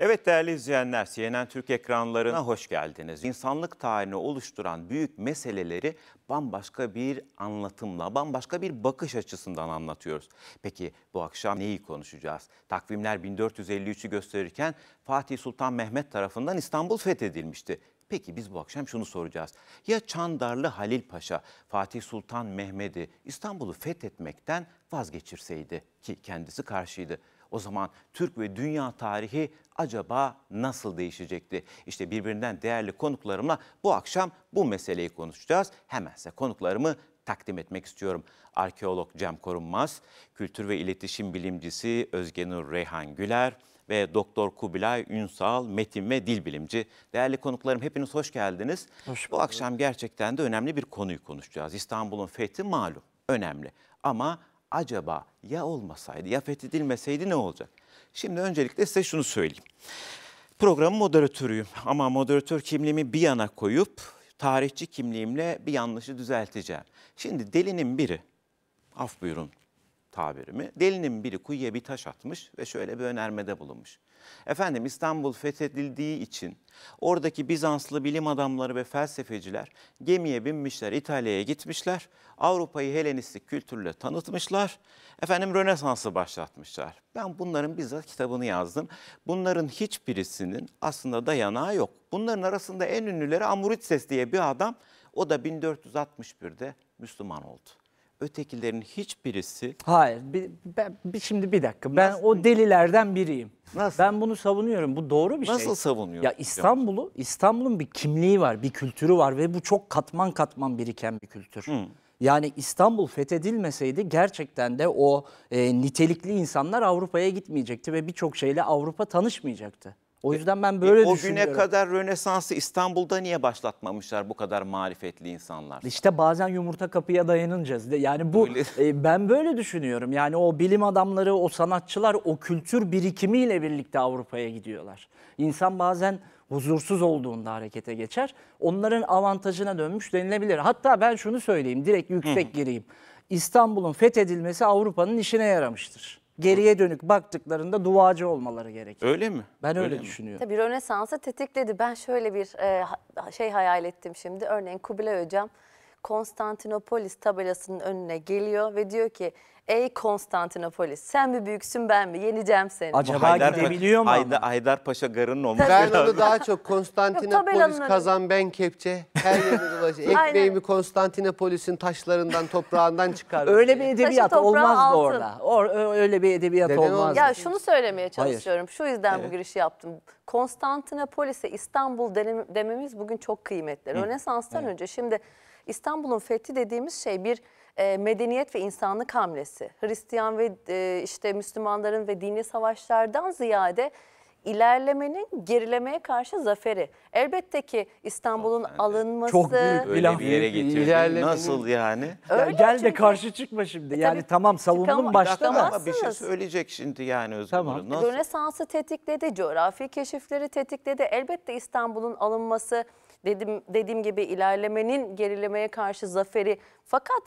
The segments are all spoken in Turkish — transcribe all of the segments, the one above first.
Evet değerli izleyenler, CNN Türk ekranlarına hoş geldiniz. İnsanlık tarihini oluşturan büyük meseleleri bambaşka bir anlatımla, bambaşka bir bakış açısından anlatıyoruz. Peki bu akşam neyi konuşacağız? Takvimler 1453'ü gösterirken Fatih Sultan Mehmet tarafından İstanbul fethedilmişti. Peki biz bu akşam şunu soracağız. Ya Çandarlı Halil Paşa Fatih Sultan Mehmet'i İstanbul'u fethetmekten vazgeçirseydi ki kendisi karşıydı. O zaman Türk ve dünya tarihi acaba nasıl değişecekti? İşte birbirinden değerli konuklarımla bu akşam bu meseleyi konuşacağız. Hemense konuklarımı takdim etmek istiyorum. Arkeolog Cem Korunmaz, kültür ve iletişim bilimcisi Özgenur Reyhan Güler ve Doktor Kubilay Ünsal, metin ve dil bilimci. Değerli konuklarım hepiniz hoş geldiniz. Hoş bulduk. Bu akşam gerçekten de önemli bir konuyu konuşacağız. İstanbul'un fethi malum, önemli. Ama acaba ya olmasaydı ya fethedilmeseydi ne olacak? Şimdi öncelikle size şunu söyleyeyim. Programın moderatörüyüm ama moderatör kimliğimi bir yana koyup tarihçi kimliğimle bir yanlışı düzelteceğim. Şimdi delinin biri, af buyurun tabirimi. Delinin biri kuyuya bir taş atmış ve şöyle bir önermede bulunmuş. Efendim İstanbul fethedildiği için oradaki Bizanslı bilim adamları ve felsefeciler gemiye binmişler, İtalya'ya gitmişler. Avrupa'yı Helenistik kültürle tanıtmışlar. Efendim Rönesans'ı başlatmışlar. Ben bunların bizzat kitabını yazdım. Bunların hiçbirisinin aslında dayanağı yok. Bunların arasında en ünlüleri Amuritses diye bir adam. O da 1461'de Müslüman oldu ötekilerin hiçbirisi... Hayır, bir, ben, bir, şimdi bir dakika. Ben o delilerden biriyim. Nasıl? Ben bunu savunuyorum. Bu doğru bir Nasıl şey. Nasıl savunuyorsun? Ya İstanbul'u, İstanbul'un bir kimliği var, bir kültürü var ve bu çok katman katman biriken bir kültür. Hı. Yani İstanbul fethedilmeseydi gerçekten de o e, nitelikli insanlar Avrupa'ya gitmeyecekti ve birçok şeyle Avrupa tanışmayacaktı. O e, yüzden ben e, böyle e, o düşünüyorum. O güne kadar Rönesans'ı İstanbul'da niye başlatmamışlar bu kadar marifetli insanlar? İşte bazen yumurta kapıya dayanınca. Yani bu e, ben böyle düşünüyorum. Yani o bilim adamları, o sanatçılar o kültür birikimiyle birlikte Avrupa'ya gidiyorlar. İnsan bazen huzursuz olduğunda harekete geçer. Onların avantajına dönmüş denilebilir. Hatta ben şunu söyleyeyim, direkt yüksek gireyim. İstanbul'un fethedilmesi Avrupa'nın işine yaramıştır geriye dönük baktıklarında duacı olmaları gerekir. Öyle mi? Ben öyle, öyle mi? düşünüyorum. Tabii Rönesans'ı tetikledi. Ben şöyle bir e, şey hayal ettim şimdi. Örneğin Kubilay Hocam Konstantinopolis tabelasının önüne geliyor ve diyor ki Ey Konstantinopolis sen mi büyüksün ben mi yeneceğim seni. Acaba Haydar gidebiliyor mu? Hayda, Paşa garının olması Ben onu daha çok Konstantinopolis Yok, kazan ben kepçe her yerde dolaşıyor. Ekmeğimi Konstantinopolis'in taşlarından toprağından çıkardım. Öyle bir edebiyat olmaz olmazdı orada. Or, öyle bir edebiyat olmaz. Ya şunu söylemeye çalışıyorum Hayır. şu yüzden evet. bu girişi yaptım. Konstantinopolis'e İstanbul dememiz bugün çok kıymetli. Rönesans'tan evet. önce şimdi... İstanbul'un fethi dediğimiz şey bir e, medeniyet ve insanlık hamlesi. Hristiyan ve e, işte Müslümanların ve dini savaşlardan ziyade ilerlemenin gerilemeye karşı zaferi. Elbette ki İstanbul'un yani alınması çok büyük öyle bir yere getirdin. Nasıl yani? Öyle ya gel çünkü... de karşı çıkma şimdi. E, yani Tabii, tamam savundum başta ama bir şey söyleyecek şimdi yani Özgür. Tamam. Nasıl? Rönesans'ı tetikledi, coğrafi keşifleri tetikledi. Elbette İstanbul'un alınması Dedim dediğim gibi ilerlemenin gerilemeye karşı zaferi fakat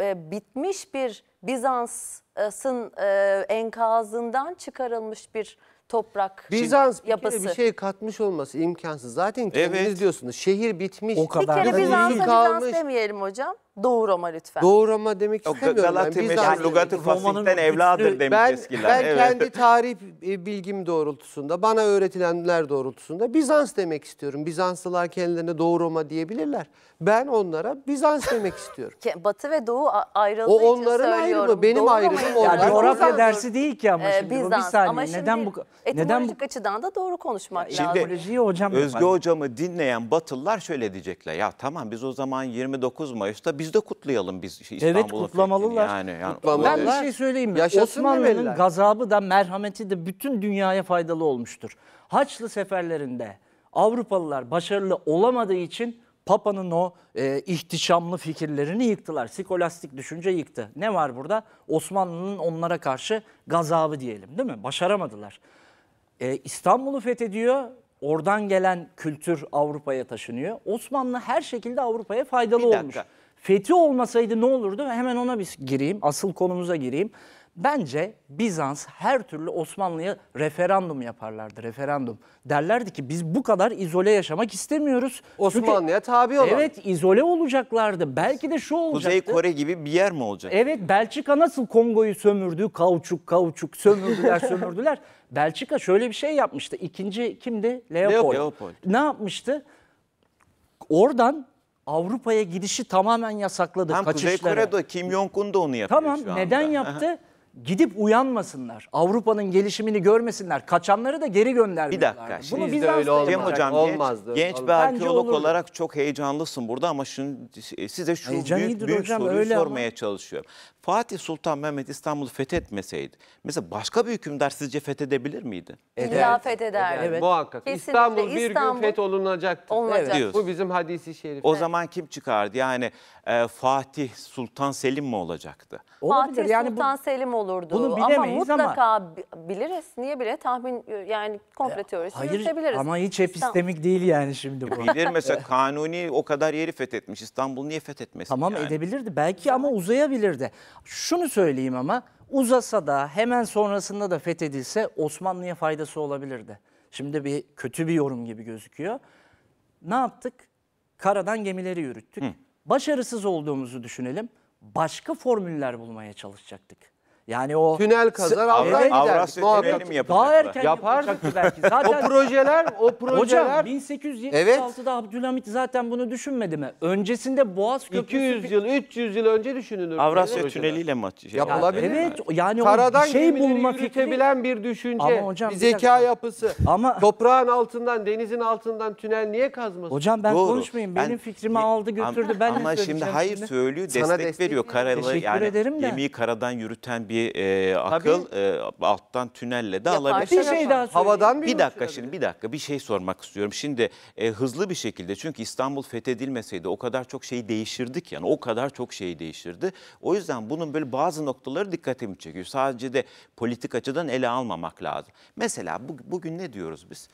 e, bitmiş bir Bizans'ın e, enkazından çıkarılmış bir toprak Bizans yapısı. Kere bir şey katmış olması imkansız. Zaten kendiniz evet. diyorsunuz şehir bitmiş. O kadar bir kere Bizans'a Bizans demeyelim hocam. Doğurama lütfen. Doğurama demek istemiyorum. Galata yani. meşhur lugatı fasihten evladır demiş ben, eskiler. Ben evet. kendi tarih e, bilgim doğrultusunda, bana öğretilenler doğrultusunda Bizans demek istiyorum. Bizanslılar kendilerine doğurama diyebilirler. Ben onlara Bizans demek istiyorum. Batı ve Doğu ayrıldığı o için söylüyorum. O onların ayrımı, benim Doğru ayrımım onlar. Yani coğrafya dersi değil ki ama ee, şimdi Bizans. bir saniye. Ama şimdi neden bu, neden bu? açıdan da doğru konuşmak şimdi, lazım. Şimdi Özge hocamı dinleyen Batılılar şöyle diyecekler. Ya tamam biz o zaman 29 Mayıs'ta biz de kutlayalım biz İstanbul'u. Evet kutlamalılar. Yani, yani kutlamalılar. Ben bir şey söyleyeyim mi? Osmanlı'nın gazabı da merhameti de bütün dünyaya faydalı olmuştur. Haçlı seferlerinde Avrupalılar başarılı olamadığı için Papa'nın o e, ihtişamlı fikirlerini yıktılar. Sikolastik düşünce yıktı. Ne var burada? Osmanlı'nın onlara karşı gazabı diyelim değil mi? Başaramadılar. E, İstanbul'u fethediyor. Oradan gelen kültür Avrupa'ya taşınıyor. Osmanlı her şekilde Avrupa'ya faydalı olmuş. Fethi olmasaydı ne olurdu? Hemen ona bir gireyim, asıl konumuza gireyim. Bence Bizans her türlü Osmanlı'ya referandum yaparlardı, referandum. Derlerdi ki biz bu kadar izole yaşamak istemiyoruz. Osmanlı'ya tabi olan. Evet, izole olacaklardı. Belki de şu olacaktı. Kuzey Kore gibi bir yer mi olacak? Evet, Belçika nasıl Kongo'yu sömürdü? Kauçuk, kauçuk sömürdüler, sömürdüler. Belçika şöyle bir şey yapmıştı. İkinci kimdi? Leopold. Leopold. Ne yapmıştı? Oradan Avrupa'ya gidişi tamamen yasakladı Hem Kuzey Kore'de Kim Jong-un da onu yapıyor Tamam şu anda. neden yaptı? Gidip uyanmasınlar. Avrupa'nın gelişimini görmesinler. Kaçanları da geri göndermiyorlar. Bir dakika. Bunu Biz de öyle olmaz. Cem Hocam olmazdı. genç, genç bir Bence arkeolog olarak çok heyecanlısın burada ama şimdi size şu Heyecan büyük, iyidir büyük hocam, soruyu öyle sormaya ama. çalışıyorum. Fatih Sultan Mehmet İstanbul'u fethetmeseydi mesela başka bir hükümdar sizce fethedebilir miydi? İlla fetheder. Evet. Muhakkak. Kesinlikle İstanbul bir İstanbul- gün fetholunacaktır. Olunacak. Evet. Bu bizim hadisi şerif. O zaman kim çıkardı? Yani e, Fatih Sultan Selim mi olacaktı? Fatih bu- Sultan Selim olurdu. bunu ama bilemeyiz ama- mutlaka bi- biliriz. Niye bile tahmin e, yani komple teorisi Hayır yürütebiliriz. ama hiç İstanbul- epistemik değil yani şimdi bu. Bilir mesela Kanuni o kadar yeri fethetmiş. İstanbul niye fethetmesin Tamam yani? edebilirdi belki ama uzayabilirdi. Şunu söyleyeyim ama uzasa da hemen sonrasında da fethedilse Osmanlı'ya faydası olabilirdi. Şimdi bir kötü bir yorum gibi gözüküyor. Ne yaptık? Karadan gemileri yürüttük. Hı. Başarısız olduğumuzu düşünelim. Başka formüller bulmaya çalışacaktık. Yani o tünel kazar Avra evet, gider. Avrasya mi Daha erken Yapar. belki. Zaten o projeler, o projeler. Hocam 1876'da evet. Abdülhamit zaten bunu düşünmedi mi? Öncesinde Boğaz Köprüsü 200 yıl, 300 yıl önce düşünülür. Avrasya tüneliyle mi? Şey Yapılabilir Evet, yani Karadan o şey bulmak yürütebilen bir düşünce, Ama hocam, bir zeka bir yapısı. Ama toprağın altından, denizin altından tünel niye kazmasın? Hocam ben Doğru. konuşmayayım. Benim ben, fikrimi aldı götürdü. Ama, ben ama şimdi hayır söylüyor, destek, veriyor. Karalı, yani, ederim Gemiyi karadan yürüten bir bir e, akıl e, alttan tünelle de Yapar, alabilir. Bir şey daha Havadan bir dakika şimdi bir dakika bir şey sormak istiyorum. Şimdi e, hızlı bir şekilde çünkü İstanbul fethedilmeseydi o kadar çok şey değişirdik yani o kadar çok şey değişirdi. O yüzden bunun böyle bazı noktaları dikkatimi çekiyor. Sadece de politik açıdan ele almamak lazım. Mesela bu, bugün ne diyoruz biz?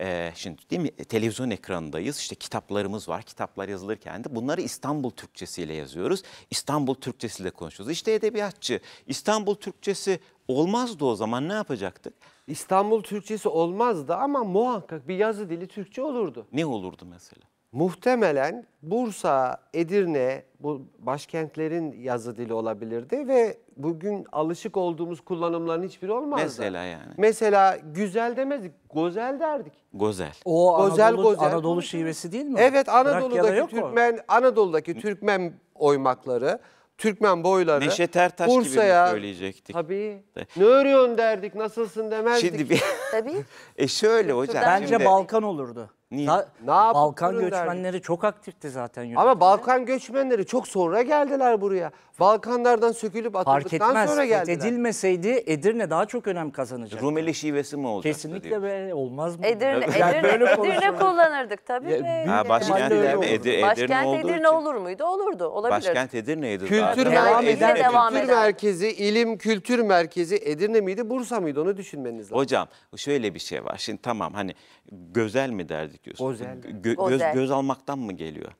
Ee, şimdi değil mi e, televizyon ekranındayız işte kitaplarımız var kitaplar yazılırken de bunları İstanbul Türkçesiyle yazıyoruz. İstanbul Türkçesiyle konuşuyoruz. İşte edebiyatçı İstanbul Türkçesi olmazdı o zaman ne yapacaktık? İstanbul Türkçesi olmazdı ama muhakkak bir yazı dili Türkçe olurdu. Ne olurdu mesela? muhtemelen Bursa, Edirne bu başkentlerin yazı dili olabilirdi ve bugün alışık olduğumuz kullanımların hiçbiri olmazdı. Mesela yani. Mesela güzel demezdik, gozel derdik. Gozel. O gozel, Anadolu, gozel. Anadolu şivesi değil mi? Evet Anadolu'daki Türkmen, o. Anadolu'daki Türkmen oymakları. Türkmen boyları. Neşe Tertaş Bursa'ya, gibi söyleyecektik. Tabii. Ne örüyorsun derdik, nasılsın demezdik. Şimdi bir... tabii. e şöyle hocam. Bence şimdi... Balkan olurdu. Niye? ne Balkan yapıp durun göçmenleri çok aktifti zaten. yönetimde. Ama Balkan göçmenleri çok sonra geldiler buraya. Balkanlardan sökülüp Fark atıldıktan etmez. sonra geldiler. Fethedilmeseydi Edirne daha çok önem kazanacaktı. Rumeli şivesi mi olacak? Kesinlikle be olmaz mı? Edirne, Yani Edirne, böyle Edirne kullanırdık tabii. Ya, ve- Ha, başkent, Edirne olur. Edirne, Edirne, Edirne olur muydu? Olurdu, olabilir. Başkent Edirne'ydi Kültür, zaten. Devam merkezi, eder, kültür devam merkezi, ilim kültür merkezi Edirne miydi, Bursa mıydı onu düşünmeniz lazım. Hocam şöyle bir şey var. Şimdi tamam hani gözel mi derdik diyorsun. Gozel. Gö- göz, göz almaktan mı geliyor?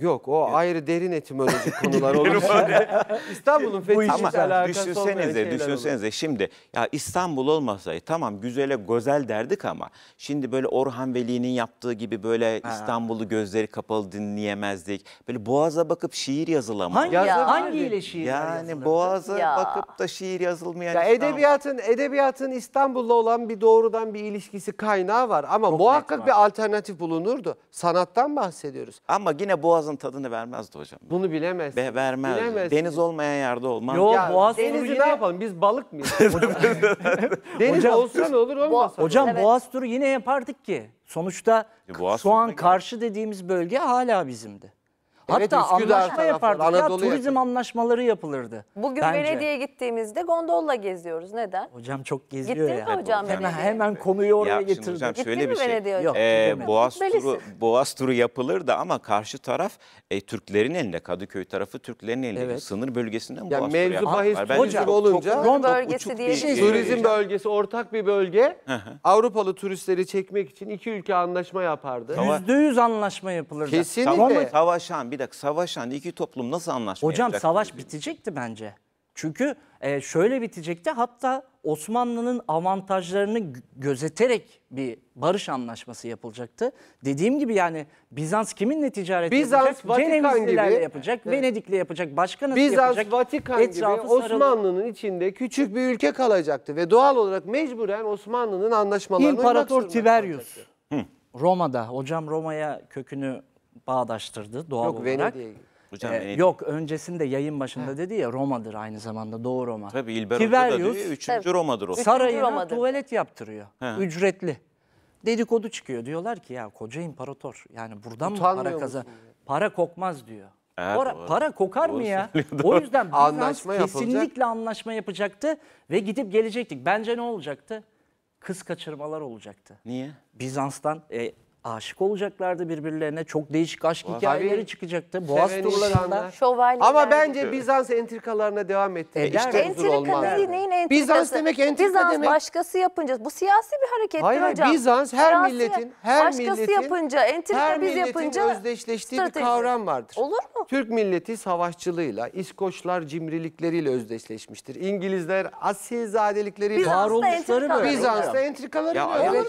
Yok o ayrı derin etimoloji konular olur. İstanbul'un fetişiyle alakası düşünsenize, düşünsenize şimdi ya İstanbul olmasaydı tamam güzele gözel derdik ama şimdi böyle Orhan Veli'nin yaptığı gibi böyle İstanbul'u gözleri kapalı dinleyemezdik. Böyle boğaza bakıp şiir yazılamaz. Hangi ya, hangiyle şiir Yani boğaza ya. bakıp da şiir yazılmayan ya Edebiyatın, edebiyatın İstanbul'la olan bir doğrudan bir ilişkisi kaynağı var ama Çok muhakkak bir alternatif bulunurdu. Sanattan bahsediyoruz. Ama yine boğaz boğazın tadını vermezdi hocam. Bunu bilemez. Be, vermez. Bilemez. Deniz olmayan yerde olmaz. Yok ya, boğaz denizi turu yine... ne yapalım biz balık mıyız? Deniz hocam, olsa olur olmaz. Hocam evet. boğaz turu yine yapardık ki. Sonuçta boğaz şu an karşı dediğimiz bölge hala bizimdi. Evet, Hatta Üsküdar anlaşma yapardı. yapardık ya turizm yakın. anlaşmaları yapılırdı. Bugün Bence. belediye gittiğimizde gondolla geziyoruz. Neden? Hocam çok geziyor Gittiniz ya. Gittiniz mi hocam hemen, Hemen konuyu oraya getirdim. Hocam Gittin bir şey. Yok, ee, Boğaz, turu, Boğaz turu yapılır da ama karşı taraf e, Türklerin elinde. Kadıköy tarafı Türklerin elinde. Evet. Sınır bölgesinden yani Boğaz mevzu bahis var. turizm olunca Çok bölgesi diye bir şey. şey turizm bölgesi ortak bir bölge. Avrupalı turistleri çekmek için iki ülke anlaşma yapardı. %100 anlaşma yapılırdı. Kesinlikle. Savaşan bir dakika savaşan hani iki toplum nasıl anlaşmaya Hocam savaş dedi? bitecekti bence. Çünkü e, şöyle bitecekti hatta Osmanlı'nın avantajlarını gözeterek bir barış anlaşması yapılacaktı. Dediğim gibi yani Bizans kiminle ticaret Bizans, yapacak? Vatikan gibi yapacak, evet. Venedik'le yapacak, başka nasıl Bizans, yapacak? Bizans, Vatikan Etrafı gibi Osmanlı'nın içinde küçük bir ülke kalacaktı ve doğal olarak mecburen Osmanlı'nın anlaşmalarına İmparator Tiberius. Roma'da hocam Roma'ya kökünü bağdaştırdı doğal Yok, olarak. Venedik'e Hocam, Ee, yok öncesinde yayın başında dedi ya Roma'dır aynı zamanda Doğu Roma. Tabii İlber Hoca da diyor Tiberius, ya, 3. Roma'dır o. Sarayına Roma'dır. tuvalet yaptırıyor. He. Ücretli. Dedikodu çıkıyor. Diyorlar ki ya koca imparator yani buradan mı para kazan? Para kokmaz diyor. Evet, para, para kokar mı ya? O yüzden Bizans Anlaşma kesinlikle anlaşma yapacaktı ve gidip gelecektik. Bence ne olacaktı? Kız kaçırmalar olacaktı. Niye? Bizans'tan e, aşık olacaklardı birbirlerine. Çok değişik aşk Tabii. hikayeleri çıkacaktı. Boğaz turlarında. Ama bence Bizans entrikalarına devam etti. Eder. İşte entrika olmaz. neyin entrikası? Bizans demek, entrika Bizans demek. başkası yapınca. Bu siyasi bir hareket Hayır, hayır, hocam. Bizans her Fransa- milletin, her başkası milletin, yapınca, entrika her biz milletin yapınca. özdeşleştiği strateji. bir kavram vardır. Olur mu? Türk milleti savaşçılığıyla, İskoçlar cimrilikleriyle özdeşleşmiştir. İngilizler asilzadelikleriyle, Bizans- Varoluşları entrika. böyle. Bizans'ta entrikalarıyla. Ya, Olur mu öyle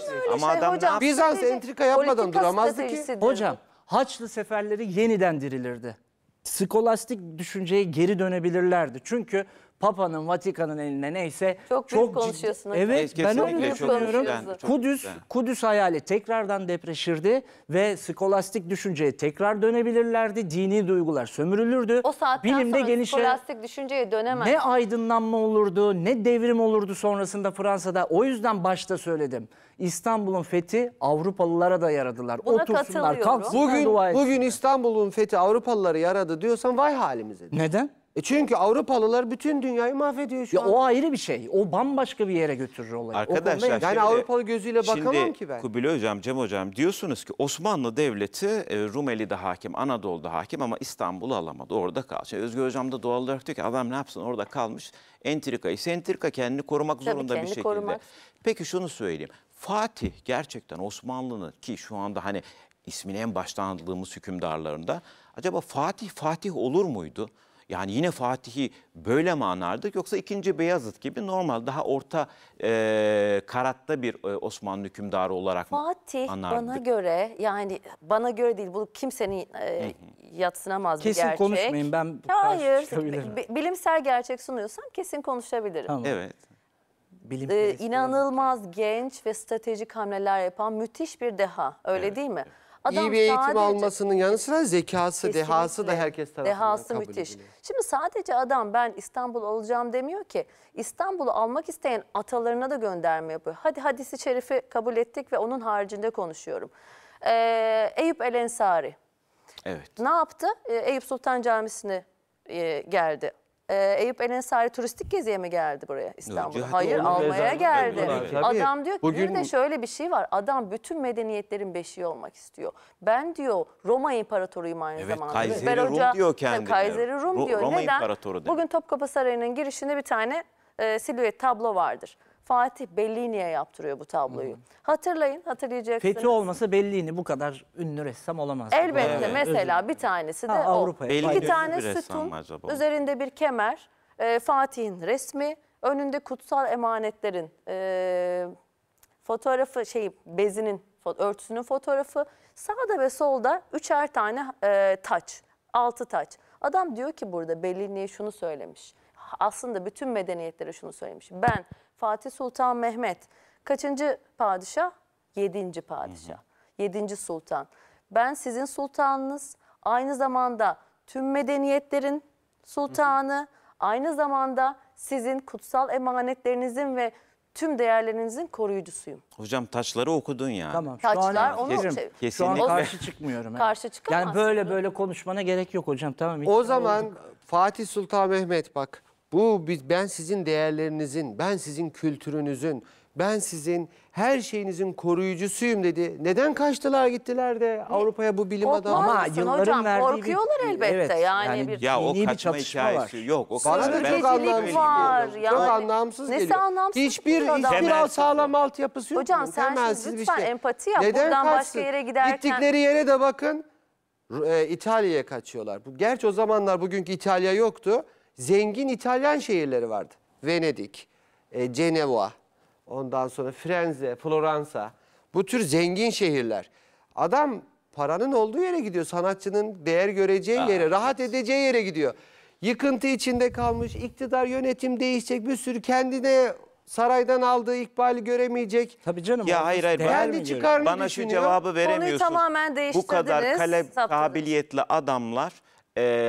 şey hocam? Bizans entrika yapmadı olmadan duramazdı ki. Hocam Haçlı seferleri yeniden dirilirdi. Skolastik düşünceye geri dönebilirlerdi. Çünkü Papa'nın, Vatikan'ın elinde neyse çok, çok konuşuyorsunuz. Evet, Kesinlikle ben öyle düşünüyorum. Kudüs, Kudüs hayali tekrardan depreşirdi ve skolastik düşünceye tekrar dönebilirlerdi. Dini duygular sömürülürdü. O saatten Bilimde sonra gelişe, skolastik düşünceye dönemez. Ne aydınlanma olurdu, ne devrim olurdu sonrasında Fransa'da. O yüzden başta söyledim. İstanbul'un fethi Avrupalılara da yaradılar. Buna Otursunlar, kalksınlar, bugün, dua etsinler. Bugün İstanbul'un fethi Avrupalıları yaradı diyorsan vay halimize. Neden? E çünkü Avrupalılar bütün dünyayı mahvediyor şu an. O ayrı bir şey. O bambaşka bir yere götürür olayı. Arkadaşlar yani Avrupalı gözüyle bakamam şimdi, ki ben. Şimdi Kubilay Hocam, Cem Hocam diyorsunuz ki Osmanlı Devleti e, Rumeli'de hakim, Anadolu'da hakim ama İstanbul'u alamadı. Orada kaldı. Şimdi şey, Özgür Hocam da doğal olarak diyor ki adam ne yapsın orada kalmış. Entrika ise entrika kendini korumak Tabii zorunda kendini bir şekilde. Korumak. Peki şunu söyleyeyim. Fatih gerçekten Osmanlı'nın ki şu anda hani ismini en baştan aldığımız hükümdarlarında acaba Fatih Fatih olur muydu? Yani yine Fatih'i böyle mi anardık yoksa ikinci Beyazıt gibi normal daha orta e, karatta bir e, Osmanlı hükümdarı olarak Fatih anardık? bana göre yani bana göre değil bu kimsenin e, Hı yatsınamaz kesin bir gerçek. Kesin konuşmayın ben Hayır bilimsel gerçek sunuyorsam kesin konuşabilirim. Tamam. Evet bilim ee, inanılmaz genç ve stratejik hamleler yapan müthiş bir deha öyle evet, değil mi? Evet. Adam İyi bir eğitim sadece... almasının yanı sıra zekası, dehası da herkes tarafından dehası kabul müthiş. ediliyor. Şimdi sadece adam ben İstanbul alacağım demiyor ki İstanbul'u almak isteyen atalarına da gönderme yapıyor. Hadi hadisi şerifi kabul ettik ve onun haricinde konuşuyorum. Ee, Eyüp El Ensari. Evet. Ne yaptı? Ee, Eyüp Sultan Camisi'ne e, geldi e, Eyüp El Ensari turistik geziye mi geldi buraya İstanbul'a? Hayır almaya geldi. Adam diyor ki bir de şöyle bir şey var. Adam bütün medeniyetlerin beşiği olmak istiyor. Ben diyor Roma İmparatoruyum aynı Evet, zamanda. Kayseri Ben Rum hoca- diyor kendine. Tabii Kayseri Rum Ru- diyor. Roma Neden? İmparatoru demek. Bugün Topkapı Sarayı'nın girişinde bir tane e, silüet tablo vardır. Fatih Bellini'ye yaptırıyor bu tabloyu. Hı. Hmm. Hatırlayın, hatırlayacaksınız. Fethi olmasa Bellini bu kadar ünlü ressam olamaz. Elbette evet. mesela bir tanesi de ha, o. İki tane sütun, üzerinde bir kemer, e, Fatih'in resmi, önünde kutsal emanetlerin e, fotoğrafı, şey bezinin, örtüsünün fotoğrafı. Sağda ve solda üçer tane e, taç, altı taç. Adam diyor ki burada Bellini'ye şunu söylemiş. Aslında bütün medeniyetlere şunu söylemiş. Ben Fatih Sultan Mehmet. Kaçıncı padişah? Yedinci padişah. Hı hı. Yedinci sultan. Ben sizin sultanınız. Aynı zamanda tüm medeniyetlerin sultanı. Hı hı. Aynı zamanda sizin kutsal emanetlerinizin ve tüm değerlerinizin koruyucusuyum. Hocam taşları okudun yani. Tamam. Taşlar an, onu Kesin, şey, kesinlikle. Şu an karşı çıkmıyorum. Yani. Karşı çıkamazsın. Yani böyle böyle konuşmana gerek yok hocam tamam. O zaman oldu. Fatih Sultan Mehmet bak bu ben sizin değerlerinizin, ben sizin kültürünüzün, ben sizin her şeyinizin koruyucusuyum dedi. Neden kaçtılar gittiler de Avrupa'ya bu bilim adamı? Ama yılların hocam, verdiği korkuyorlar bir, elbette. Evet, yani, yani bir ya o kaçma bir hikayesi var. yok. O Bana da çok anlamsız var, geliyor. Yani. Çok anlamsız Nesi geliyor. Anlamsız hiçbir hiçbir al sağlam altyapısı yok. Hocam sen şimdi lütfen şey. empati yap. Neden Buradan kaçsın? başka yere giderken. Gittikleri yere de bakın. Ee, İtalya'ya kaçıyorlar. Gerçi o zamanlar bugünkü İtalya yoktu zengin İtalyan şehirleri vardı. Venedik, e, Ceneva, ondan sonra Frenze, Floransa. Bu tür zengin şehirler. Adam paranın olduğu yere gidiyor. Sanatçının değer göreceği Aa, yere, evet. rahat edeceği yere gidiyor. Yıkıntı içinde kalmış, iktidar yönetim değişecek, bir sürü kendine saraydan aldığı ikbali göremeyecek. Tabii canım. Ya hayır hayır. Kendi çıkarını Bana düşünüyor. şu cevabı veremiyorsun. Konuyu tamamen değiştirdiniz. Bu kadar kale, kabiliyetli adamlar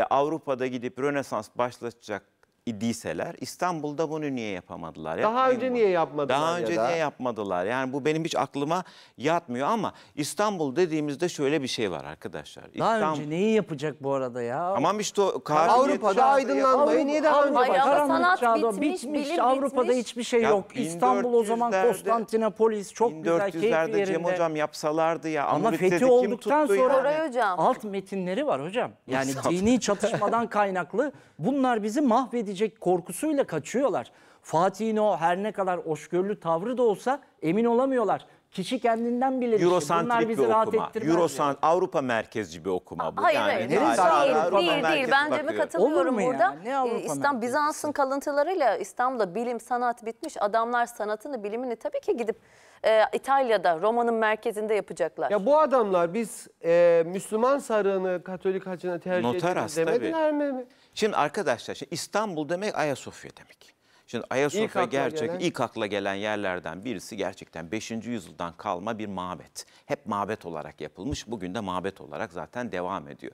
Avrupa'da gidip Rönesans başlatacak idiyseler İstanbul'da bunu niye yapamadılar? Daha önce bunu. niye yapmadılar Daha önce ya da? niye yapmadılar? Yani bu benim hiç aklıma yatmıyor ama İstanbul dediğimizde şöyle bir şey var arkadaşlar. Daha İstanbul... önce neyi yapacak bu arada ya? Tamam işte o kar... Avrupa'da aydınlanmayı niye daha önce Avrupa, karanlık çağda bitmiş, bitmiş Avrupa'da bitmiş. hiçbir şey ya yok. İstanbul o zaman Konstantinopolis çok güzel keyifli yerinde. 1400'lerde Cem Hocam yapsalardı ya. Ama fethi olduktan sonra yani? hocam. alt metinleri var hocam. Yani dini çatışmadan kaynaklı bunlar bizi mahvediyor edecek korkusuyla kaçıyorlar. Fatih'in o her ne kadar hoşgörülü tavrı da olsa emin olamıyorlar. Kişi kendinden bile Eurosantrik Bunlar bizi bir rahat ettirmez. Eurosant Avrupa merkezci bir okuma bu. Hayır yani hayır. Neresi Avrupa değil, Avrupa değil, değil. Ben Cem'e katılıyorum burada. Yani? Ne ee, Bizans'ın kalıntılarıyla İstanbul'da bilim, sanat bitmiş. Adamlar sanatını, bilimini tabii ki gidip e, İtalya'da Roma'nın merkezinde yapacaklar. Ya bu adamlar biz e, Müslüman sarığını Katolik hacına tercih Notaras, ettik demediler mi? Şimdi arkadaşlar şimdi İstanbul demek Ayasofya demek. Şimdi Ayasofya ilk gerçek ilk akla gelen yerlerden birisi gerçekten 5. yüzyıldan kalma bir mabet. Hep mabet olarak yapılmış. Bugün de mabet olarak zaten devam ediyor.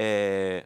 Ee,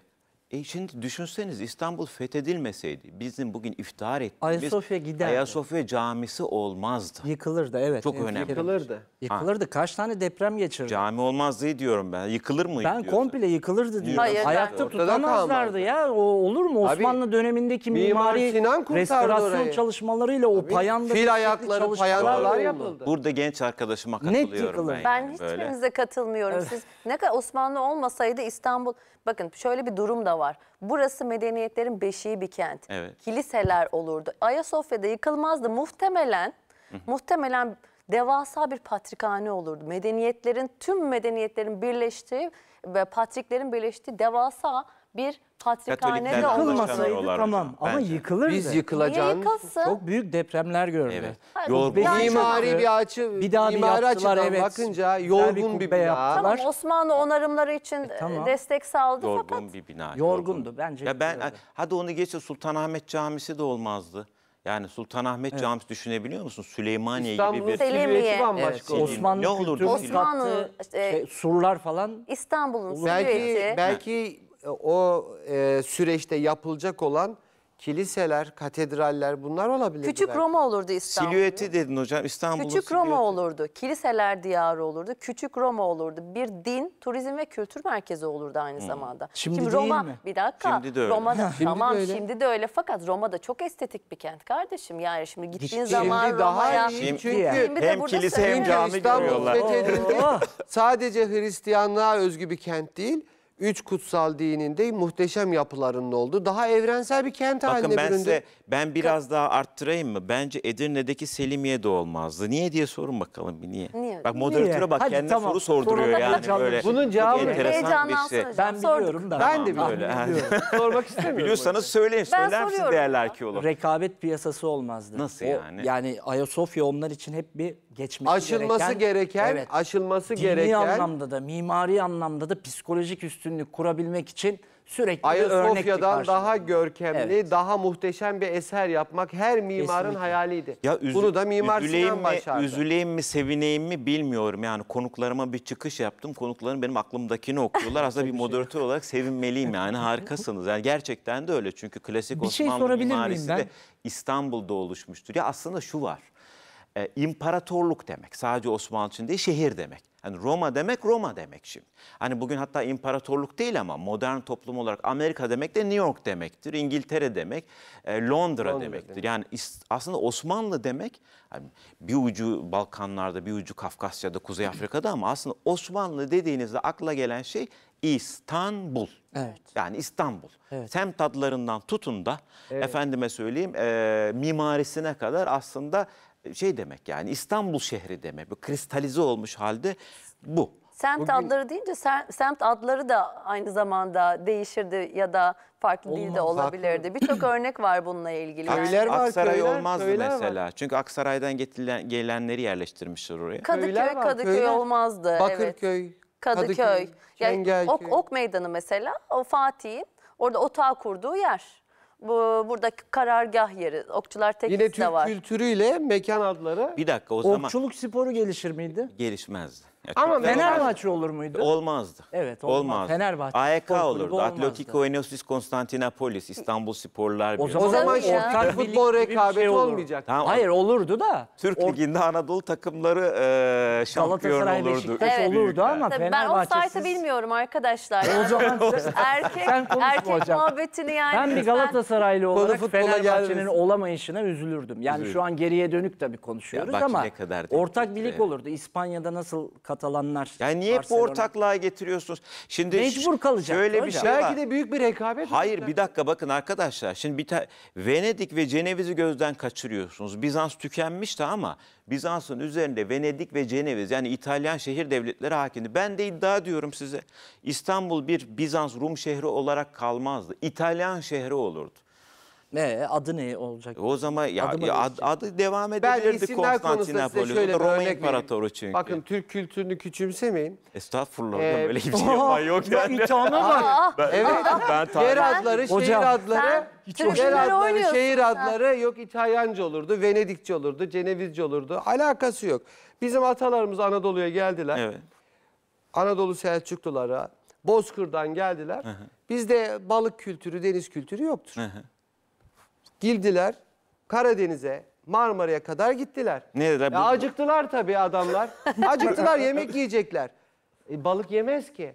e şimdi düşünseniz İstanbul fethedilmeseydi bizim bugün iftihar ettiğimiz Ayasofya giderdi. Ayasofya camisi olmazdı. Yıkılırdı evet. Çok evet, önemli. Yıkılırdı. Yıkılırdı. Ha. Kaç tane deprem geçirdi. Cami olmazdı diyorum ben. Yıkılır mıydı? Ben komple yıkılırdı diyorum. Hayır, Ayakta tutamazlardı ya. O, olur mu? Abi, Osmanlı dönemindeki mimari Sinan restorasyon orayı. çalışmalarıyla o Abi, payanda fil ayakları payandalar yapıldı. Burada genç arkadaşıma katılıyorum. Net yıkılır. Ben, ben yani hiçbirinize katılmıyorum. Siz ne kadar Osmanlı olmasaydı İstanbul bakın şöyle bir durum da var var. Burası medeniyetlerin beşiği bir kent. Evet. Kiliseler olurdu. Ayasofya'da yıkılmazdı. Muhtemelen, Hı. muhtemelen devasa bir patrikhane olurdu. Medeniyetlerin, tüm medeniyetlerin birleştiği ve patriklerin birleştiği devasa bir patrikhane de Katolikler olur. tamam hocam, ama bence. yıkılırdı. Biz Niye yıkılacağını Çok büyük depremler gördü. Evet. Hayır, Yorgun. mimari bir açı, Bir daha bir mimari yaptılar, açıdan evet. bakınca Güzel bir yorgun bir, kubbe bina. Tamam Osmanlı onarımları için e, e tamam. destek sağladı fakat Yorgun bir bina. Yorgundu, bence Ya ben hadi onu geçse Sultanahmet Camisi de olmazdı. Yani Sultanahmet Camisi düşünebiliyor musun? Süleymaniye gibi bir Selimiye. silüeti Evet, Osmanlı Ne olurdu Osmanlı, e, şey, surlar falan İstanbul'un Belki silüeti belki e, o e, süreçte yapılacak olan kiliseler, katedraller bunlar olabilir. Küçük belki. Roma olurdu İstanbul. Silüeti dedin hocam İstanbul'un Küçük silüeti. Roma olurdu, kiliseler diyarı olurdu, küçük Roma olurdu. Bir din, turizm ve kültür merkezi olurdu aynı hmm. zamanda. Şimdi, şimdi Roma, mi? Bir dakika. Şimdi de öyle. Roma'da, şimdi tamam de öyle. şimdi de öyle fakat Roma'da çok estetik bir kent kardeşim. Yani şimdi gittiğin Gitti. zaman şimdi Roma'ya. Şimdi, çünkü şimdi hem kilise hem cami İstanbul fethedildi. Oh. Sadece Hristiyanlığa özgü bir kent değil üç kutsal dininde muhteşem yapılarının oldu. Daha evrensel bir kent Bakın haline ben büründü. Size, ben biraz daha arttırayım mı? Bence Edirne'deki Selimiye de olmazdı. Niye diye sorun bakalım bir niye. niye? Bak moderatöre niye? bak Hadi, kendine tamam. soru sorduruyor Sorun yani böyle. Bunun cevabı enteresan bir şey. Ben Sorduk. biliyorum da. Ben de böyle. Sormak istemiyorum. Biliyorsanız söyleyin. Ben Söyler misiniz değerli arkeolog? Rekabet piyasası olmazdı. Nasıl o, yani? Yani Ayasofya onlar için hep bir geçmesi aşılması gereken, gereken evet, aşılması dini gereken anlamda da mimari anlamda da psikolojik üstünlük kurabilmek için sürekli Ayasofya'dan daha görkemli, evet. daha muhteşem bir eser yapmak her mimarın Kesinlikle. hayaliydi. Ya üzü, Bunu da Mimar Sinan başardı. Üzüleyim mi, sevineyim mi bilmiyorum. Yani konuklarıma bir çıkış yaptım. Konukların benim aklımdakini okuyorlar. Aslında bir moderatör olarak sevinmeliyim yani. Harikasınız. Yani gerçekten de öyle. Çünkü klasik bir şey Osmanlı şey mimarisi miyim de İstanbul'da oluşmuştur. Ya aslında şu var e, imparatorluk demek. Sadece Osmanlı için değil şehir demek. Yani Roma demek Roma demek şimdi. Hani bugün hatta imparatorluk değil ama modern toplum olarak Amerika demek de New York demektir. İngiltere demek, e, Londra, Londra demektir. Demek. Yani aslında Osmanlı demek yani bir ucu Balkanlarda, bir ucu Kafkasya'da, Kuzey Afrika'da ama aslında Osmanlı dediğinizde akla gelen şey İstanbul. Evet. Yani İstanbul. Evet. Semt adlarından tutun da evet. efendime söyleyeyim e, mimarisine kadar aslında şey demek yani İstanbul şehri demek. Bu kristalize olmuş halde bu. Semt Bugün... adları deyince semt adları da aynı zamanda değişirdi ya da farklı Olmaz, dilde olabilirdi. Birçok örnek var bununla ilgili. Köyler var, Aksaray köyler, olmazdı köyler mesela. Var. Çünkü Aksaray'dan getirilen, gelenleri yerleştirmişler oraya. Kadıköy, var, Kadıköy köyler. olmazdı. Bakırköy, evet. Kadıköy, Kadıköy yani ok, ok Meydanı mesela o Fatih'in orada otağı kurduğu yer bu, buradaki karargah yeri. Okçular Tekisi Yine Türk var. kültürüyle mekan adları. Bir dakika o zaman Okçuluk sporu gelişir miydi? gelişmezdi. Ama Fenerbahçe olur muydu? Olmazdı. Evet olmaz. olmaz. Fenerbahçe. AEK olurdu. Atletico Enosis Konstantinopolis, İstanbul Sporlar Birliği. O zaman, o ortak futbol rekabeti şey olmayacak. Tamam. Hayır olurdu da. Türk Or Ligi'nde Anadolu takımları e, şampiyon olurdu. Beşiktaş evet. olurdu ama Tabii Fenerbahçe. Ben offside'ı bilmiyorum arkadaşlar. E, o zaman erkek, sen erkek hocam. muhabbetini yani. Ben bir Galatasaraylı olarak Fenerbahçe'nin olamayışına üzülürdüm. Yani şu an geriye dönük tabii konuşuyoruz ama ortak birlik olurdu. İspanya'da nasıl Katalanlar. Yani niye hep bu ortaklığa getiriyorsunuz? Şimdi Mecbur kalacak. Şöyle bir hocam. şey var. de büyük bir rekabet. Hayır olacak. bir dakika bakın arkadaşlar. Şimdi bir ta- Venedik ve Ceneviz'i gözden kaçırıyorsunuz. Bizans tükenmişti ama Bizans'ın üzerinde Venedik ve Ceneviz yani İtalyan şehir devletleri hakimdi. Ben de iddia diyorum size İstanbul bir Bizans Rum şehri olarak kalmazdı. İtalyan şehri olurdu. E, adı ne olacak? O zaman ya, Adı ya ad- adı devam Ben edebilirdi isimler Konstantinopolis. O da Roma örnek vereyim. İmparatoru çünkü. Bakın Türk kültürünü küçümsemeyin. Estağfurullah hocam Ee, öyle bir şey yapan yok ya. yani. İttihama bak. Evet. ben Yer tamam. adları, Hocam. şehir adları, Hiç yer adları, şehir adları yok İtalyanca olurdu, Venedikçe olurdu, Cenevizce olurdu. Alakası yok. Bizim atalarımız Anadolu'ya geldiler. Evet. Anadolu Selçuklulara, Bozkır'dan geldiler. Bizde balık kültürü, deniz kültürü yoktur. hı. Girdiler Karadeniz'e, Marmara'ya kadar gittiler. Ne dediler? E, acıktılar tabii adamlar. acıktılar yemek yiyecekler. E, balık yemez ki.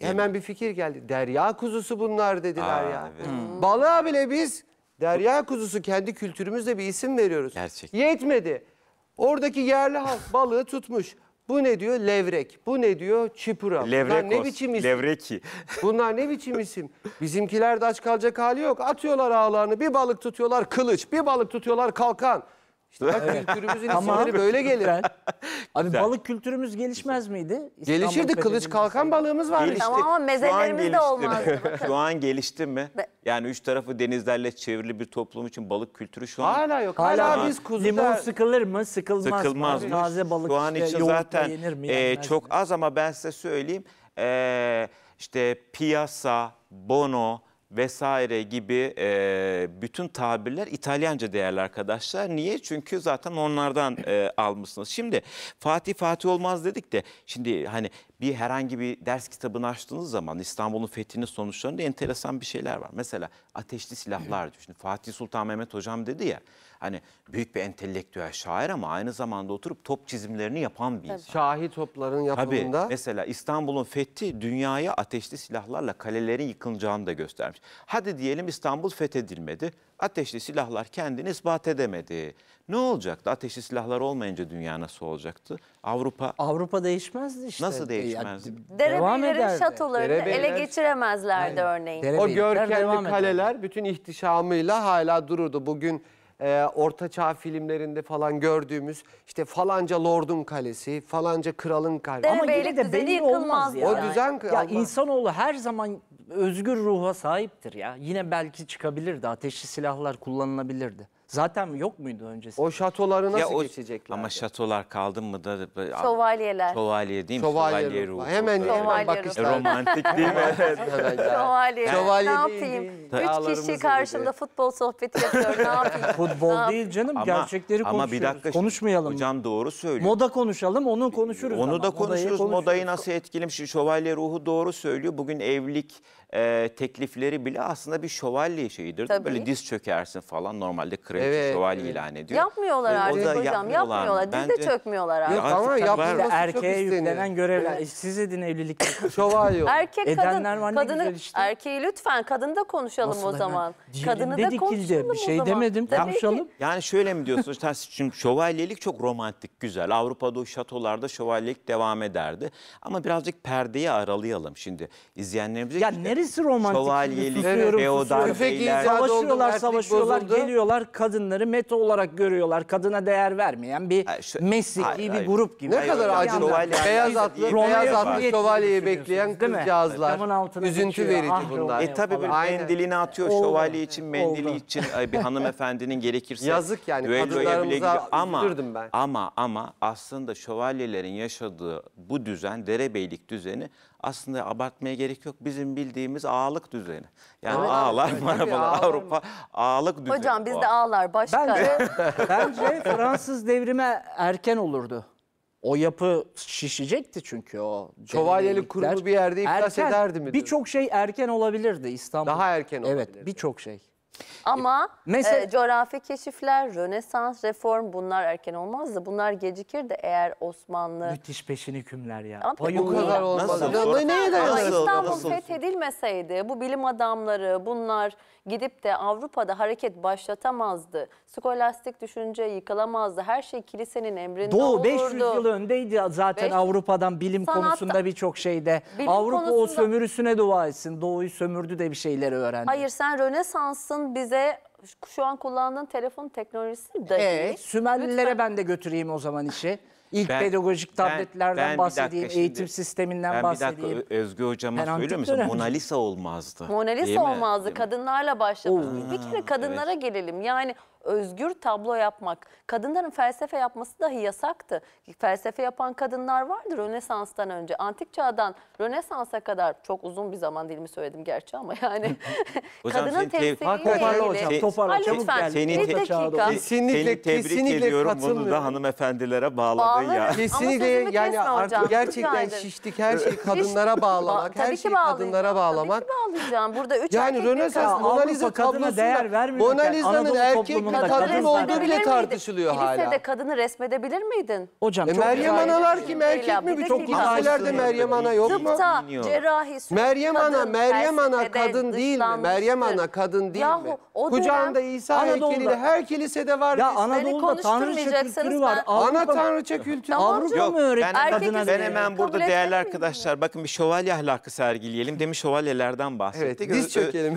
Hemen bir fikir geldi. Derya kuzusu bunlar dediler Aa, ya. Evet. Hmm. Balığa bile biz derya kuzusu kendi kültürümüzde bir isim veriyoruz. Gerçekten. Yetmedi. Oradaki yerli halk balığı tutmuş. Bu ne diyor? Levrek. Bu ne diyor? Çipura. Bunlar ne Levrekos, biçim isim? Levreki. Bunlar ne biçim isim? Bizimkiler de aç kalacak hali yok. Atıyorlar ağlarını. Bir balık tutuyorlar kılıç. Bir balık tutuyorlar kalkan. İşte bak Evet. kültürümüzün isimleri böyle gelir. Abi hani balık kültürümüz gelişmez miydi? İstanbul Gelişirdi kılıç kalkan balığımız vardı. Gelişti. Tamam ama mezelerimiz de olmazdı. Bakın. Şu an gelişti mi? Yani üç tarafı denizlerle çevrili bir toplum için balık kültürü şu an Hala yok. Hala, Hala biz kuzuda... Limon sıkılır mı? Sıkılmaz. sıkılmaz. Taze balık Şu an için zaten yenir mi? e, çok az ama ben size söyleyeyim. E, işte piyasa, bono, vesaire gibi e, bütün tabirler İtalyanca değerli arkadaşlar. Niye? Çünkü zaten onlardan e, almışsınız. Şimdi Fatih Fatih olmaz dedik de şimdi hani bir herhangi bir ders kitabını açtığınız zaman İstanbul'un fethinin sonuçlarında enteresan bir şeyler var. Mesela ateşli silahlar diyor. Şimdi Fatih Sultan Mehmet Hocam dedi ya hani büyük bir entelektüel şair ama aynı zamanda oturup top çizimlerini yapan bir insan. Şahi topların yapımında. Tabii mesela İstanbul'un fethi dünyaya ateşli silahlarla kalelerin yıkılacağını da göstermiş. Hadi diyelim İstanbul fethedilmedi ateşli silahlar kendini ispat edemedi. Ne olacaktı? Ateşli silahlar olmayınca dünya nasıl olacaktı? Avrupa Avrupa değişmezdi işte. nasıl e, değişmezdi? Derebeylerin ederdi. şatolarını Derebeyler- ele geçiremezlerdi örneğin. O görkemli kaleler bütün ihtişamıyla hala dururdu. Bugün e, ortaçağ filmlerinde falan gördüğümüz işte falanca lordun kalesi, falanca kralın kalesi. Ama Derebeylik yine de düzeni belli olmaz yıkılmaz O düzen- Ya Allah. insanoğlu her zaman özgür ruha sahiptir ya. Yine belki çıkabilirdi. Ateşli silahlar kullanılabilirdi. Zaten yok muydu öncesinde? O şatoları nasıl Ya o- geçecekler? Ama şatolar kaldın mı da Şövalyeler. şövalye değil mi? Şövalye ruhu. Hemen, hemen Şövalye bak E, Romantik değil mi? Şövalye. Şövalye ne yapayım? değil. Üç kişi karşımda futbol sohbeti yapıyor. Ne yapayım? Futbol değil canım. Ama gerçekleri konuşuyoruz. şimdi, Konuşmayalım. Hocam doğru söylüyor. Moda konuşalım, onu konuşuruz. Onu ama. da Modayı konuşuruz. Modayı nasıl etkilemiş? Şövalye ruhu doğru söylüyor. Bugün evlilik e, teklifleri bile aslında bir şövalye şeyidir. Tabii. Böyle diz çökersin falan normalde kraliçe evet, şövalye ilan ediyor. Yapmıyorlar artık hocam yapmıyorlar. yapmıyorlar. Bence... Diz de çökmüyorlar artık. Yok, ama yapılması erkeğe yüklenen görevler. Evet. Siz edin evlilik. şövalye Erkek Edenler kadın, kadını, işte. erkeği lütfen kadını da konuşalım Nasıl o zaman. Kadını da konuşalım bir şey demedim Tabii konuşalım. Ki. Yani şöyle mi diyorsunuz? Çünkü şövalyelik çok romantik güzel. Avrupa'da o şatolarda şövalyelik devam ederdi. Ama birazcık perdeyi aralayalım şimdi izleyenlerimize. Ya işte, neresi Neresi romantik? Şövalyelik, Savaşıyorlar, savaşıyorlar, geliyorlar kadınları meta olarak görüyorlar. Kadına değer vermeyen bir Hayır, mesleki bir grup gibi. Ne kadar öyle acı. Beyaz atlı, beyaz atlı şövalyeyi bekleyen Değil kızcağızlar. Üzüntü verici ah, bunlar. E tabii böyle mendilini atıyor Oldu. şövalye için, mendili için bir hanımefendinin gerekirse. Yazık yani, düelloya bile kadınlarımıza ama, ben. Ama ama aslında şövalyelerin yaşadığı bu düzen, derebeylik düzeni aslında abartmaya gerek yok. Bizim bildiğimiz ağalık düzeni. Yani evet, ağlar, evet, arabalar, Avrupa ağalık düzeni. Hocam bizde ağlar başka. Bence, bence Fransız devrime erken olurdu. O yapı şişecekti çünkü o. Şövalyelik kurumu bir yerde iflas erken, ederdi mi? Birçok şey erken olabilirdi İstanbul. Daha erken olabilirdi. Evet birçok şey. Ama e, Mesela... e, coğrafi keşifler, Rönesans, reform bunlar erken olmazdı, bunlar gecikir de eğer Osmanlı... Müthiş peşin hükümler ya. Ama o kadar olmaz. Neye dayanır? İstanbul nasıl fethedilmeseydi bu bilim adamları bunlar gidip de Avrupa'da hareket başlatamazdı. Skolastik düşünce yıkılamazdı. Her şey kilisenin emrinde Doğu, olurdu. Doğu 500 yıl öndeydi zaten 500... Avrupa'dan bilim Sanatta... konusunda birçok şeyde. Bilim Avrupa konusunda... o sömürüsüne dua etsin. Doğu'yu sömürdü de bir şeyleri öğrendi. Hayır sen Rönesans'ın bize de şu an kullandığın telefon teknolojisi dahi. Evet, Sümerlilere Lütfen. ben de götüreyim o zaman işi. İlk ben, pedagojik tabletlerden ben, ben bahsedeyim, şimdi, eğitim sisteminden ben bahsedeyim. Ben bir dakika Özgü Hocam'a söylüyor musun? Mona Lisa olmazdı. Mona Lisa olmazdı, kadınlarla başlamıştık. Bir kere kadınlara evet. gelelim. Yani özgür tablo yapmak. Kadınların felsefe yapması dahi yasaktı. Felsefe yapan kadınlar vardır Rönesans'tan önce. Antik çağdan Rönesans'a kadar çok uzun bir zaman dilimi söyledim gerçi ama yani. hocam, Kadının temsiliyle Toparla hocam toparla. Ha, lütfen, bir dakika. Kesinlikle, tebrik kesinlikle ediyorum. Bunu katılmıyorum. da hanımefendelere bağladın ya. Kesinlikle yani artık hocam, gerçekten ederim. şiştik. Her şeyi kadınlara bağlamak. Her şeyi kadınlara bağlamak. Tabii ki bağlayacağım. Burada üç Yani erkek Rönesans Mona Lisa kadına değer vermiyor. Mona Yani Lisa'nın erkek kadın, kadın olduğu bile tartışılıyor miydin? hala. Kilisede kadını resmedebilir miydin? Hocam e, çok Meryem Analar kim erkek mi? Birçok kiliselerde Meryem Ana yok mu? Tıpta, cerrahi, Meryem Ana, Meryem Ana kadın değil mi? Meryem Ana kadın değil mi? Kucağında İsa heykeliyle her kilisede var. Ya Anadolu'da tanrıça kültürü var. Ana tanrıça kültürü. Avrupa mı öğretiyor? Ben hemen burada değerli arkadaşlar bakın bir şövalye ahlakı sergileyelim. demiş şövalyelerden bahsettik. Evet diz çökelim.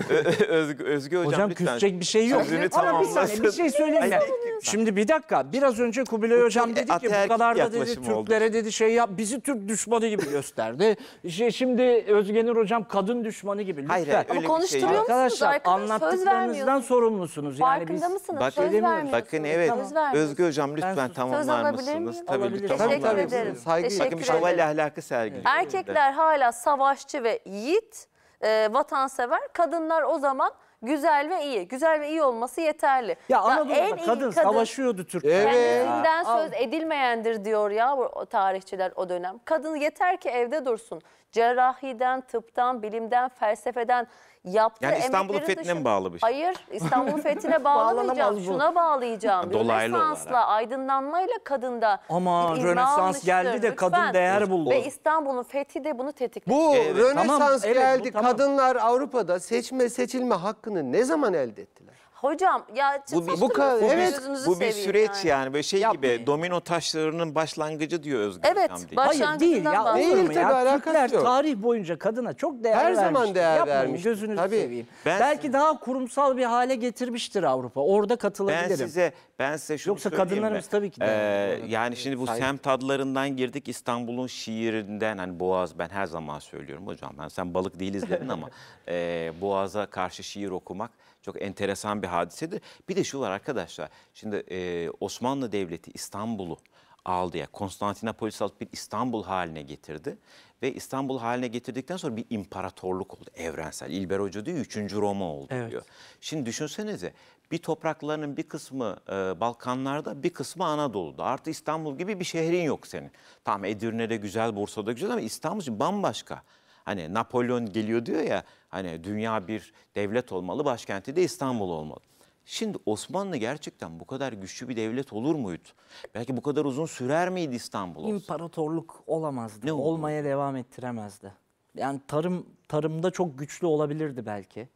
Özgü Hocam lütfen. küsecek bir şey yok. Sözünü tamamlasın bir şey söyleyeyim ya. Şimdi bir dakika. Biraz önce Kubilay Hocam dedi ki bu kadar da dedi Türklere oldu. dedi şey yap. Bizi Türk düşmanı gibi gösterdi. Şey, şimdi Özgenir Hocam kadın düşmanı gibi. Lütfen. Hayır, hayır, Ama şey konuşturuyor şey Arkadaşlar arkadaş, anlattıklarınızdan sorumlusunuz. Yani Farkında biz, mısınız? Bakın, söz vermiyorsunuz. Bakın evet. Tamam. Özgür Hocam lütfen tamamlar mısınız? Tabii lütfen tamamlar mısınız? Saygı bakın bir havayla ahlakı sergiliyor. Erkekler hala savaşçı ve yiğit, e, vatansever. Kadınlar o zaman güzel ve iyi. Güzel ve iyi olması yeterli. Ya Anadolu'da kadın, kadın savaşıyordu Türkler. Evet. Kendisinden söz edilmeyendir diyor ya tarihçiler o dönem. Kadın yeter ki evde dursun. Cerrahiden, tıptan, bilimden, felsefeden yaptığı Yani İstanbul'un emeklerin fethine mi bağlı bir şey? Hayır İstanbul'un fethine bağlamayacağım. Bağlanamaz Şuna bağlayacağım. Dolaylı Rönesansla, olarak. aydınlanmayla kadında Ama bir ivme Rönesans geldi de kadın değer buldu. Ve İstanbul'un fethi de bunu tetikledi. Bu Evet. Rönesans Tamam, evet, bu geldi. tamam. Kadınlar Avrupa'da seçme seçilme hakkını ne zaman elde ettiler? Hocam ya bu bir, bu, evet, bu bir süreç yani. yani böyle şey Yapmayın. gibi domino taşlarının başlangıcı diyor Özgür Evet Hamdi. başlangıcından Hayır değil ya değil tabii alakası Türkler yok. tarih boyunca kadına çok değer Her vermiş. zaman değer Yapmayın, vermiş. gözünüzü tabii, seveyim. Ben, Belki daha kurumsal bir hale getirmiştir Avrupa. Orada katılabilirim. Ben size ben size şunu Yoksa kadınlarımız mi? tabii ki de. Ee, yani şimdi bu Hayır. semt adlarından girdik İstanbul'un şiirinden hani Boğaz ben her zaman söylüyorum hocam. Ben hani sen balık değiliz dedin ama e, Boğaz'a karşı şiir okumak çok enteresan bir hadisedir. Bir de şu var arkadaşlar. Şimdi e, Osmanlı Devleti İstanbul'u aldı ya Konstantinopolis alıp bir İstanbul haline getirdi ve İstanbul haline getirdikten sonra bir imparatorluk oldu evrensel. İlber Hoca diyor 3. Roma oldu evet. diyor. Şimdi düşünsenize bir topraklarının bir kısmı e, Balkanlarda bir kısmı Anadolu'da. Artı İstanbul gibi bir şehrin yok senin. Tamam Edirne'de güzel, Bursa'da güzel ama İstanbul için bambaşka. Hani Napolyon geliyor diyor ya hani dünya bir devlet olmalı başkenti de İstanbul olmalı. Şimdi Osmanlı gerçekten bu kadar güçlü bir devlet olur muydu? Belki bu kadar uzun sürer miydi İstanbul olsa? İmparatorluk olamazdı. Ne Olmaya devam ettiremezdi. Yani tarım tarımda çok güçlü olabilirdi belki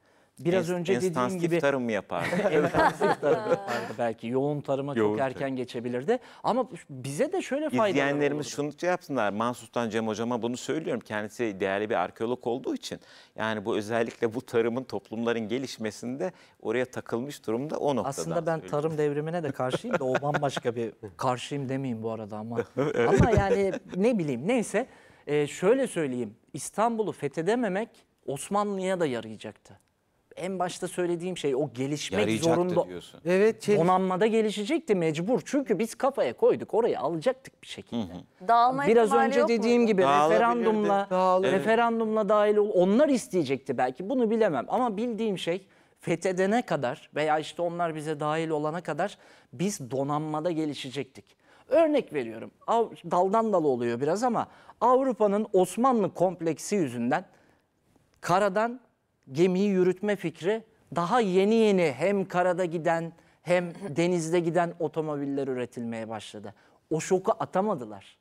biraz en, önce dediğim gibi tarım mı yapardı? Entansif tarım yapardı belki. Yoğun tarıma Yoğun çok tarım. erken geçebilirdi. Ama bize de şöyle faydalı İzleyenlerimiz olurdu. şunu şey yapsınlar. Mansus'tan Cem hocama bunu söylüyorum. Kendisi değerli bir arkeolog olduğu için. Yani bu özellikle bu tarımın toplumların gelişmesinde oraya takılmış durumda o noktada. Aslında ben söylüyorum. tarım devrimine de karşıyım da o bambaşka bir karşıyım demeyeyim bu arada ama. evet. Ama yani ne bileyim neyse. Ee, şöyle söyleyeyim İstanbul'u fethedememek Osmanlı'ya da yarayacaktı en başta söylediğim şey o gelişmek zorunda. diyorsun. Evet. Donanmada şey- gelişecekti mecbur. Çünkü biz kafaya koyduk orayı alacaktık bir şekilde. Dağılma Biraz önce yok dediğim muydu? gibi referandumla Dağılabilirdi. referandumla dahil ol. Onlar isteyecekti belki. Bunu bilemem ama bildiğim şey fethedene kadar veya işte onlar bize dahil olana kadar biz donanmada gelişecektik. Örnek veriyorum. daldan dal oluyor biraz ama Avrupa'nın Osmanlı kompleksi yüzünden karadan gemiyi yürütme fikri daha yeni yeni hem karada giden hem denizde giden otomobiller üretilmeye başladı. O şoku atamadılar.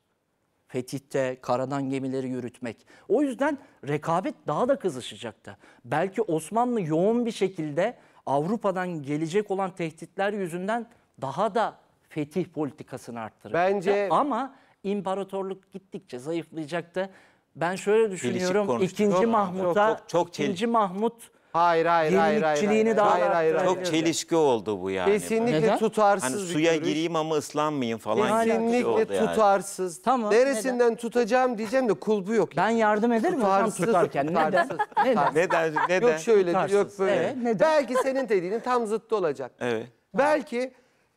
Fetih'te karadan gemileri yürütmek. O yüzden rekabet daha da kızışacaktı. Belki Osmanlı yoğun bir şekilde Avrupa'dan gelecek olan tehditler yüzünden daha da fetih politikasını arttırır. Bence ama imparatorluk gittikçe zayıflayacaktı. Ben şöyle düşünüyorum. İkinci Çok- Mahmut'a çok- çok çelik. ikinci Mahmut Hayır hayır hayır hayır. hayır, daha hayır, da hayır, hayır. Çok çelişki oldu bu yani. Kesinlikle Neden? Hani tutarsız Hani bir suya görüş. gireyim ama ıslanmayayım falan gibi bir şey oldu oldu yani. tutarsız. Tamam, Neresinden tutacağım diyeceğim de kulbu yok. ben yardım ederim hocam Tutarsız, tutarken. Neden? tutarsız, Neden? Neden? Neden? Yok şöyle Tutarsız. yok böyle. Evet, neden? Belki senin dediğinin tam zıttı olacak. Evet. Belki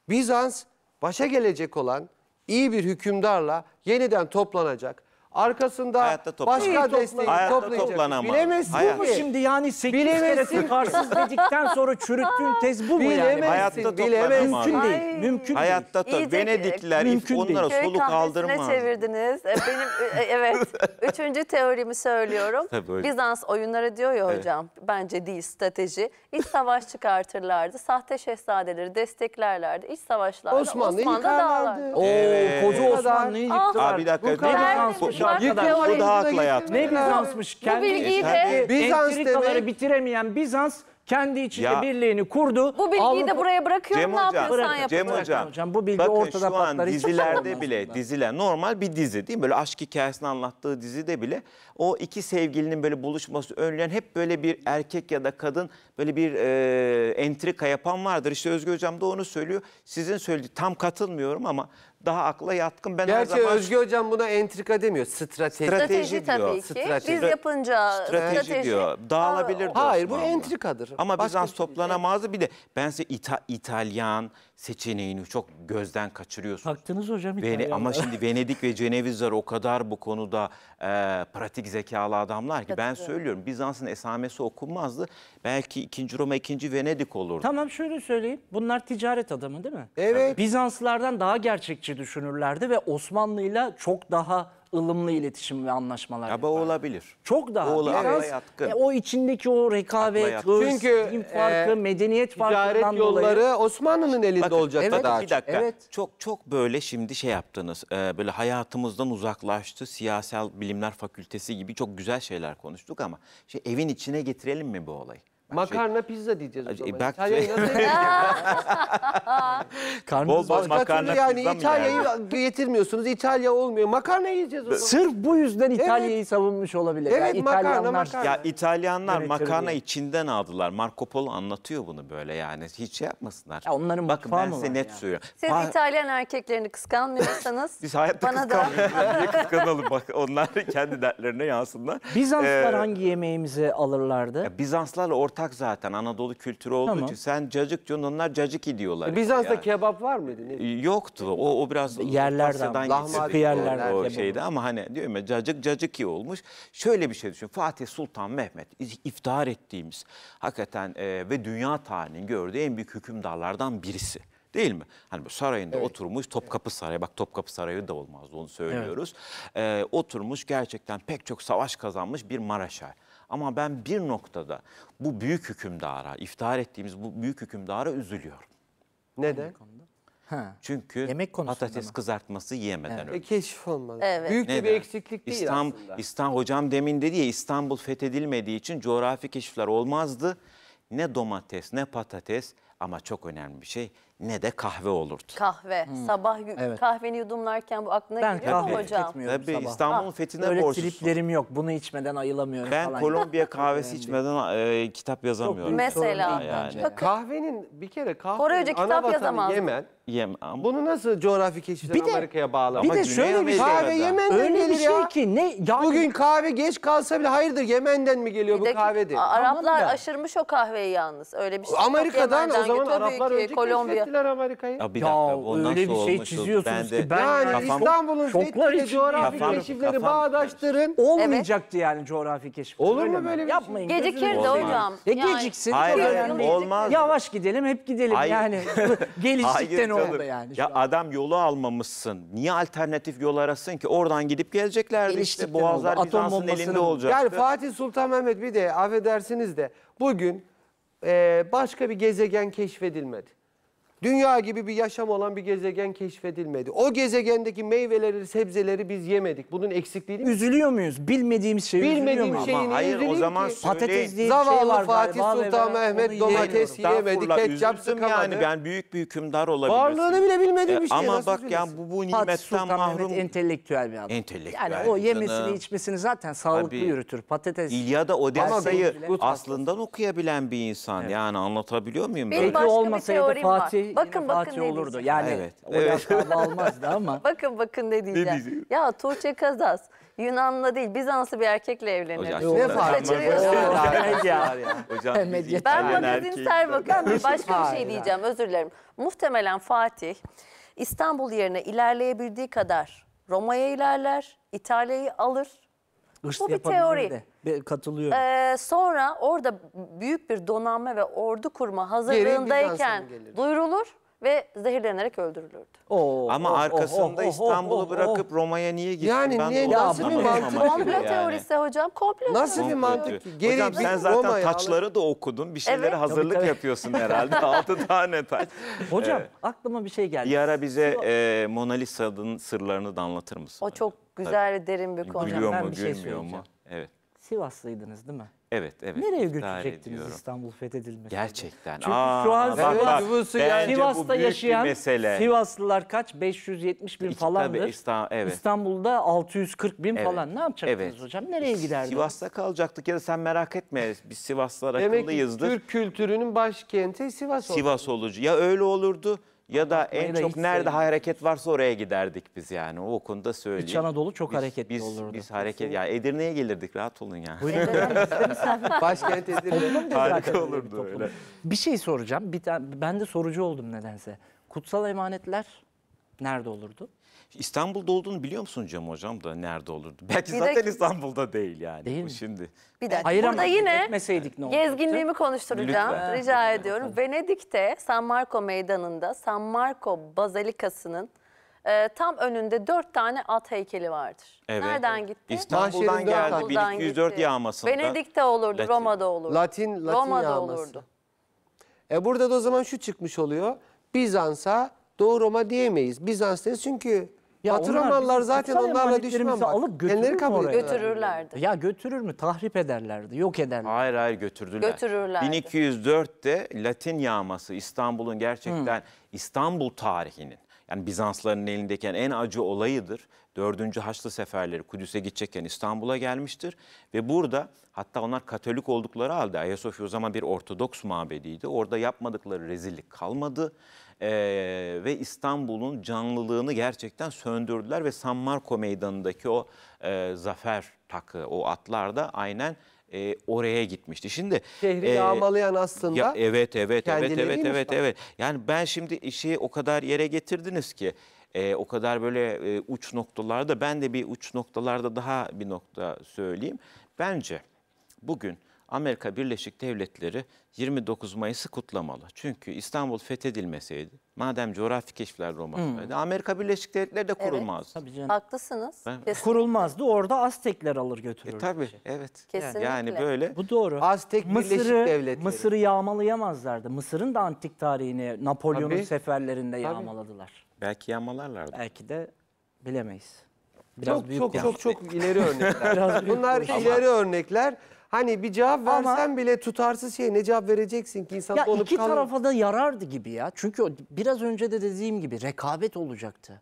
Bizans başa gelecek olan iyi bir hükümdarla yeniden toplanacak. Arkasında başka toplanır. desteği Hayatta toplayacak. toplanamaz. Bilemezsin Hayat. Bu mu şimdi yani 8 kere tıkarsız dedikten sonra çürüttüğün tez bu mu yani? Bilemezsin, Hayatta bilemezsin. toplanamaz. Mümkün Ay. değil. Mümkün değil. Hayatta da Venedikliler Mümkün değil. onlara Köy solu kahvesine çevirdiniz. E, benim e, e, evet üçüncü teorimi söylüyorum. Bizans oyunları diyor ya hocam bence değil strateji. İç savaş çıkartırlardı. Sahte şehzadeleri desteklerlerdi. İç savaşlarda Osmanlı Osmanlı, Osmanlı dağlardı. yıkarlardı. Oo, Evet. koca Osmanlı'yı Ah, yıktılar. Aa, bir dakika. Bu ne kadar- bu, bu Hocam yıkıyorlar bu daha haklı hayat. Şey. Ne Bizans'mış kendi bilgiyi de- kendi Bizans entrikaları bitiremeyen Bizans kendi içinde Ya. birliğini kurdu. Bu bilgiyi de buraya bırakıyorum. Cem ne Hocam, yapıyorsan yap. Cem Hocam, hocam, bu bilgi bakın ortada şu an dizilerde bile, diziler normal bir dizi değil mi? Böyle aşk hikayesini anlattığı dizide bile o iki sevgilinin böyle buluşması önleyen hep böyle bir erkek ya da kadın böyle bir e, entrika yapan vardır. İşte Özgür Hocam da onu söylüyor. Sizin söylediği tam katılmıyorum ama daha akla yatkın. Ben Gerçi her zaman... Özge Hocam buna entrika demiyor. Strateji, strateji diyor. tabii ki. Strateji. Biz yapınca strateji, strateji. diyor. Dağılabilir. Hayır bu entrikadır. Ama Başka Bizans şey. toplanamazdı. Bir de ben size İta İtalyan, seçeneğini çok gözden kaçırıyorsunuz. Taktınız hocam Vene, Ama şimdi Venedik ve Cenevizler o kadar bu konuda e, pratik zekalı adamlar ki ben söylüyorum Bizans'ın esamesi okunmazdı. Belki 2. Roma 2. Venedik olurdu. Tamam şöyle söyleyeyim. Bunlar ticaret adamı değil mi? Evet. Bizanslılardan daha gerçekçi düşünürlerdi ve Osmanlı'yla çok daha ılımlı iletişim ve anlaşmalar. Ya bu yapar. olabilir. Çok daha. O biraz yatkın. E, o içindeki o rekabet, Çünkü, din farkı, e, medeniyet farkından yolları dolayı. Osmanlı'nın elinde Bakın, olacak evet, daha bir dakika. Çok. Evet. Çok çok böyle şimdi şey yaptınız. E, böyle hayatımızdan uzaklaştı. Siyasal Bilimler Fakültesi gibi çok güzel şeyler konuştuk ama şey evin içine getirelim mi bu olayı? Şey- makarna pizza diyeceğiz o zaman. Bak- İtalya'yı şey- nasıl Karnınız Bol bol makarna yani pizza mı İtalya'yı yani? getirmiyorsunuz. İtalya olmuyor. Makarna yiyeceğiz o zaman. Sırf bu yüzden İtalya'yı savunmuş olabilir. Evet, Yani makarna, İtalyanlar makarna. Ya İtalyanlar Yönetir makarna içinden aldılar. Marco Polo anlatıyor bunu böyle yani. Hiç şey yapmasınlar. Ya onların Bakın ben mı size net ya? söylüyorum. Siz Ba- İtalyan erkeklerini kıskanmıyorsanız Biz hayatta da kıskanmıyoruz. Niye kıskanalım? Bak onlar kendi dertlerine yansınlar. Bizanslar Ee, hangi yemeğimizi alırlardı? Ya Bizanslarla Orta ortak zaten Anadolu kültürü olduğu Tamam. için. Sen cacıkçı onlar cacık diyorlar. işte Bizans'ta yani. kebap var mıydı? Ne? E, yoktu. O, o biraz e, Yerlerden, Asya'dan lahmacun o- yerlerden O, kebabı. ama hani diyorum ya cacık cacık iyi olmuş. Şöyle bir şey düşün. Fatih Sultan Mehmet iftihar ettiğimiz hakikaten e, ve dünya tarihinin gördüğü en büyük hükümdarlardan birisi. Değil mi? Hani bu sarayında oturmuş Topkapı Sarayı. Bak Topkapı Sarayı da olmazdı onu söylüyoruz. E, oturmuş gerçekten pek çok savaş kazanmış bir maraşal. Ama ben bir noktada bu büyük hükümdara, iftihar ettiğimiz bu büyük hükümdara üzülüyorum. Neden? Çünkü Yemek patates mı? kızartması yemeden evet. öldü. keşif olmadı. Evet. Büyük Neden? bir eksiklik değil İstanbul, aslında. İstanbul, hocam demin dedi ya İstanbul fethedilmediği için coğrafi keşifler olmazdı. Ne domates ne patates ama çok önemli bir şey ne de kahve olurdu. Kahve. Hmm. Sabah Evet. kahveni yudumlarken bu aklına Ben geliyor mu kahve hocam? tüketmiyorum Tabii sabah. İstanbul'un ah. fethine Öyle borçlusun. triplerim yok. Bunu içmeden ayılamıyorum Ben falan. Kolombiya kahvesi içmeden e, kitap yazamıyorum. büyük Mesela. değil Kahvenin bir kere kahvenin Korayca ana kitap vatanı yazamaz. Yemen. Yemen. Bunu nasıl coğrafi keşiften Amerika'ya bağlamak? bir de şöyle bir şey Kahve Yemen'den Öyle bir şey ki ne yani Bugün kahve geç kalsa bile hayırdır Yemen'den mi geliyor bu kahve diye. Araplar Anladım aşırmış o kahveyi yalnız. Öyle bir şey. yok. Amerika'dan o zaman Araplar ki önce keşfettiler Amerika'yı. ya bir dakika ya, öyle bir şey çiziyorsunuz ki ben Yani kafam- İstanbul'un şoklar coğrafi kafam- keşifleri kafam- bağdaştırın. olmayacaktı yani coğrafi keşif. Olur mu böyle bir şey? Yapmayın. Gecikir de gözünüzü- Olmaz. hocam. Ya e geciksin. Hayır, olmaz. Yavaş gidelim hep gidelim yani. Gelişlikten oldu yani. Ya adam yolu almamışsın. Niye alternatif yol arasın ki? Oradan gidip geleceklerdi işte. Boğazlar oldu. Bizans'ın elinde olacak. Yani Fatih Sultan Mehmet bir de affedersiniz de bugün e, başka bir gezegen keşfedilmedi. Dünya gibi bir yaşam olan bir gezegen keşfedilmedi. O gezegendeki meyveleri, sebzeleri biz yemedik. Bunun eksikliğini... Üzülüyor muyuz? Bilmediğimiz şeyi üzülüyor Bilmediğim muyuz? şeyini Ama hayır o zaman ki. Patates diye bir şey Zavallı Fatih galiba Sultan Mehmet domates yiyemiyorum. yiyemedi, Estağfurullah, ketçap sıkamadı. yani ben büyük bir hükümdar olabilirim. Varlığını bile bilmediği bir şey. Ama bak ya üzülesin? bu, bu Fatih Sultan Mehmet entelektüel bir adam. Entelektüel Yani o yemesini adam. içmesini zaten sağlıklı Tabii. yürütür. Patates. İlyada Odessa'yı Ama aslından okuyabilen bir insan. Yani anlatabiliyor muyum? ben? Peki olmasaydı Fatih bakın, bakın Fatih olurdu. Yani Evet, o evet. almazdı ama. Bakın bakın ne diyeceğim. diyeceğim? ya Tuğçe Kazas Yunanlı değil Bizanslı bir erkekle evlenir. Hocam, Ne fark kaçırıyorsun? Hocam Ben İtalyan erkeğiz. magazinsel bakan bir başka bir şey diyeceğim özür dilerim. Muhtemelen Fatih İstanbul yerine ilerleyebildiği kadar Roma'ya ilerler, İtalya'yı alır. Hırs Bu bir yapabilirdi. teori. Katılıyorum. Ee, sonra orada büyük bir donanma ve ordu kurma hazırlığındayken duyurulur ve zehirlenerek öldürülürdü. Oo, Ama oh, arkasında oh, oh, İstanbul'u oh, bırakıp oh. Roma'ya niye gitti? Yani ben niye, nasıl bir mantık? Komplo teorisi hocam. Komplo nasıl bir mantık? Geri hocam sen zaten Roma'ya taçları alalım. da okudun. Bir şeylere evet. hazırlık tabii, tabii. yapıyorsun herhalde. Altı tane taç. Hocam ee, aklıma bir şey geldi. Bir ara bize e, Mona Lisa'nın sırlarını da anlatır mısın? O çok güzel ve derin bir konu. Biliyor mu, ben bir şey gülmüyor mu? Evet. Sivaslıydınız değil mi? Evet, evet. Nereye götürecektiniz ediyorum. İstanbul fethedilmesi? Gerçekten. Çünkü Aa, şu an bak, Sivas, bak, yani. Sivas'ta yaşayan Sivaslılar kaç? 570 bin İki, falandır. Tabii, İstanbul, evet. İstanbul'da 640 bin evet. falan. Ne yapacaktınız evet. hocam? Nereye giderdiniz? Sivas'ta kalacaktık ya da sen merak etme. Biz Sivaslılar akıllıyızdır. Demek ki Türk kültürünün başkenti Sivas olurdu. Sivas olurdu. Ya öyle olurdu ya da en da çok nerede sevmiyorum. hareket varsa oraya giderdik biz yani. O konuda söyleyeyim. İç Anadolu çok biz, hareketli biz, olurdu. Biz hareket ya Edirne'ye gelirdik rahat olun yani. Başkent Edirne. Harika olurdu öyle. Bir şey soracağım. Bir ben de sorucu oldum nedense. Kutsal emanetler nerede olurdu? İstanbul'da olduğunu biliyor musun Cem Hocam da nerede olurdu? Belki Bir zaten dakika. İstanbul'da değil yani. Değil mi? şimdi. Bir dakika. Hayır Burada ama yine etmeseydik ne Gezginliğimi konuşturacağım. Lütfen. Rica ediyorum. Venedik'te San Marco Meydanı'nda San Marco Bazilikası'nın e, tam önünde dört tane at heykeli vardır. Evet, Nereden gitti? İstanbul'dan geldi İstanbul'dan 1204 yağmasında. Venedik'te olurdu, Latin. Roma'da olurdu. Latin, Latin Roma'da yağması. olurdu. E burada da o zaman şu çıkmış oluyor. Bizans'a Doğu Roma diyemeyiz. Bizans çünkü ya Hatıramanlar zaten onlarla emanetlerimizi düşman bak. alıp Kendileri kabul oraya? Götürürlerdi. Ya götürür mü? Tahrip ederlerdi, yok ederler. Hayır hayır götürdüler. Götürürlerdi. 1204'te Latin yağması İstanbul'un gerçekten İstanbul tarihinin yani Bizansların elindeyken en acı olayıdır. Dördüncü Haçlı Seferleri Kudüs'e gidecekken İstanbul'a gelmiştir. Ve burada hatta onlar Katolik oldukları halde Ayasofya o zaman bir Ortodoks mabediydi. Orada yapmadıkları rezillik kalmadı e, ve İstanbul'un canlılığını gerçekten söndürdüler ve San Marco Meydanı'ndaki o e, zafer takı, o atlar da aynen e, oraya gitmişti. Şimdi şehri e, yağmalayan aslında. Ya, evet evet evet evet evet evet. Yani ben şimdi işi o kadar yere getirdiniz ki e, o kadar böyle e, uç noktalarda ben de bir uç noktalarda daha bir nokta söyleyeyim. Bence bugün Amerika Birleşik Devletleri 29 Mayıs'ı kutlamalı. Çünkü İstanbul fethedilmeseydi, madem coğrafi keşifler olmasaydı hmm. Amerika Birleşik Devletleri de kurulmazdı. Evet, tabii canım. Haklısınız. Ben, kurulmazdı. Orada Aztekler alır götürür. E, tabii, şey. evet. Kesinlikle. Yani böyle. Bu doğru. Aztek Mısır'ı, Birleşik Devletleri. Mısır'ı yağmalayamazlardı. Mısır'ın da antik tarihini Napolyon'un seferlerinde tabii. yağmaladılar. Belki yağmalarlardı. Belki de bilemeyiz. Biraz çok büyük çok, çok çok ileri örnekler. Biraz Bunlar ileri şey. örnekler. Hani bir cevap versen Ama, bile tutarsız şey ne cevap vereceksin ki insan ya olup iki tarafa da yarardı gibi ya. Çünkü biraz önce de dediğim gibi rekabet olacaktı.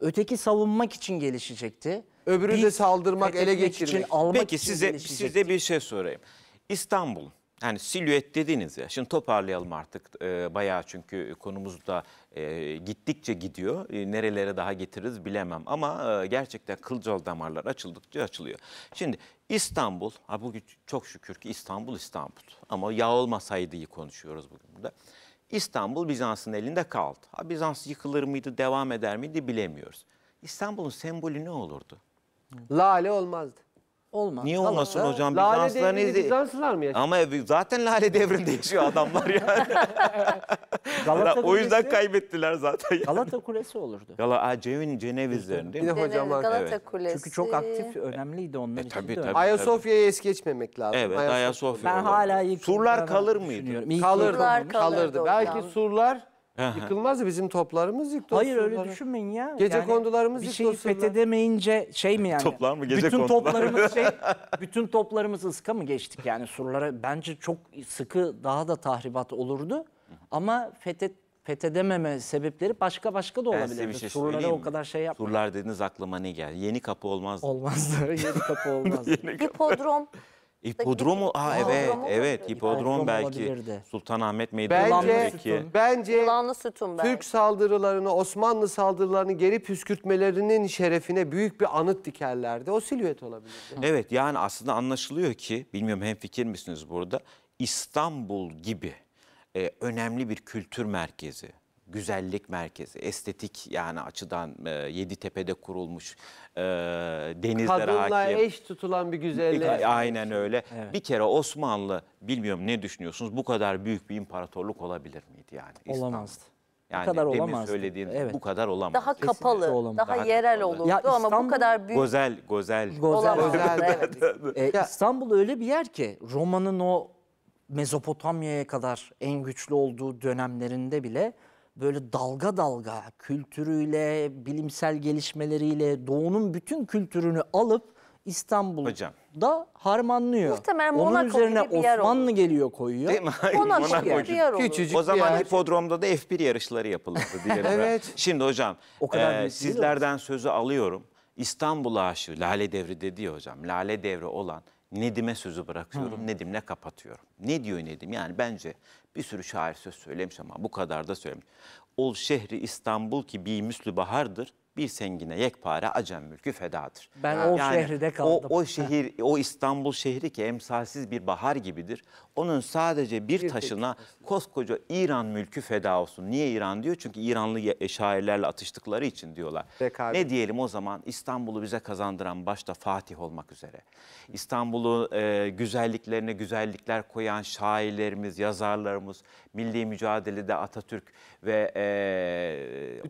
Öteki savunmak için gelişecekti. Öbürü Biz, de saldırmak, ele geçirmek. Için, almak Peki için size gelişecekti. size bir şey sorayım. İstanbul yani silüet dediniz ya. Şimdi toparlayalım artık. E, bayağı çünkü konumuz da e, gittikçe gidiyor. E, nerelere daha getiririz bilemem. Ama e, gerçekten kılcal damarlar açıldıkça açılıyor. Şimdi İstanbul, ha bugün çok şükür ki İstanbul İstanbul. Ama yağ olmasaydı iyi konuşuyoruz bugün burada. İstanbul Bizans'ın elinde kaldı. Ha, Bizans yıkılır mıydı, devam eder miydi bilemiyoruz. İstanbul'un sembolü ne olurdu? Lale olmazdı. Olmaz. Niye olmasın Ha, hocam? Lale Bizanslılar neydi? Bizanslılar mı yaşıyor? Ama e, zaten lale devrinde yaşıyor adamlar yani. Galata o yüzden Kulesi- kaybettiler zaten. Yani. Galata Kulesi olurdu. Gala, Aa, Cevin Cenevizlerin değil Bir de hocam Deniz, Galata Evet. Kulesi. Çünkü çok aktif, önemliydi onlar E, tabii, de tabii. Ayasofya'yı es geçmemek lazım. Evet Ayasofya. Ben hala yıkıldı. Surlar kalır mıydı? Kalırdı. Kalırdı. kalırdı Kalırdı. Belki surlar Yıkılmaz bizim toplarımız yıktı. Hayır öyle düşünmeyin ya. Gece yani kondularımız bir şeyi fethedemeyince şey mi yani? Toplar mı gece bütün kondular? toplarımız şey, bütün toplarımız ıska mı geçtik yani surlara? Bence çok sıkı daha da tahribat olurdu. Ama fethet fethedememe sebepleri başka başka da olabilir. Şey o kadar şey yapma. Surlar dediniz aklıma ne geldi? Yeni kapı olmazdı. Olmazdı. Yeni kapı olmazdı. Yeni kapı. Hipodrom Hipodromu, aa evet, mu? evet İpodrom belki olabilirdi. Sultanahmet Meydanı'ndaki. Bence, bence sütun ben. Türk saldırılarını, Osmanlı saldırılarını geri püskürtmelerinin şerefine büyük bir anıt dikerlerdi. O silüet olabilirdi. Evet yani aslında anlaşılıyor ki, bilmiyorum hem fikir misiniz burada, İstanbul gibi e, önemli bir kültür merkezi, güzellik merkezi, estetik yani açıdan e, Tepe'de kurulmuş e, denizlere Kadınla hakim. eş tutulan bir güzellik. Aynen öyle. Evet. Bir kere Osmanlı bilmiyorum ne düşünüyorsunuz bu kadar büyük bir imparatorluk olabilir miydi yani? Olamazdı. Yani bu kadar olamaz. söylediğin evet. bu kadar olamaz. Daha kapalı, daha, daha yerel kapalı. olurdu ya İstanbul, ama bu kadar büyük. Gozel, gozel. Gozel, gozel evet. ee, İstanbul öyle bir yer ki Roma'nın o Mezopotamya'ya kadar en güçlü olduğu dönemlerinde bile böyle dalga dalga kültürüyle, bilimsel gelişmeleriyle doğunun bütün kültürünü alıp İstanbul'da harmanlıyor. Muhtemelen Monaco üzerine gibi bir yer Osmanlı olur. geliyor koyuyor. Değil mi? Monaco, Monaco gibi bir yer olur. O zaman yer. hipodromda da F1 yarışları yapılırdı diyelim. evet. Şimdi hocam o kadar e, sizlerden sözü alıyorum. İstanbul aşığı Lale Devri dedi ya hocam. Lale Devri olan Nedim'e sözü bırakıyorum. Hmm. Nedim'le kapatıyorum. Ne diyor Nedim? Yani bence bir sürü şair söz söylemiş ama bu kadar da söylemiş. Ol şehri İstanbul ki bir müslü bahardır bir sengine yekpare acem mülkü fedadır. Ben yani, o şehirde kaldım. O, o şehir, o İstanbul şehri ki emsalsiz bir bahar gibidir. Onun sadece bir, bir taşına tek. koskoca İran mülkü feda olsun. Niye İran diyor? Çünkü İranlı e, şairlerle atıştıkları için diyorlar. Ne diyelim o zaman İstanbul'u bize kazandıran başta Fatih olmak üzere. İstanbul'u e, güzelliklerine güzellikler koyan şairlerimiz, yazarlarımız, milli mücadelede Atatürk ve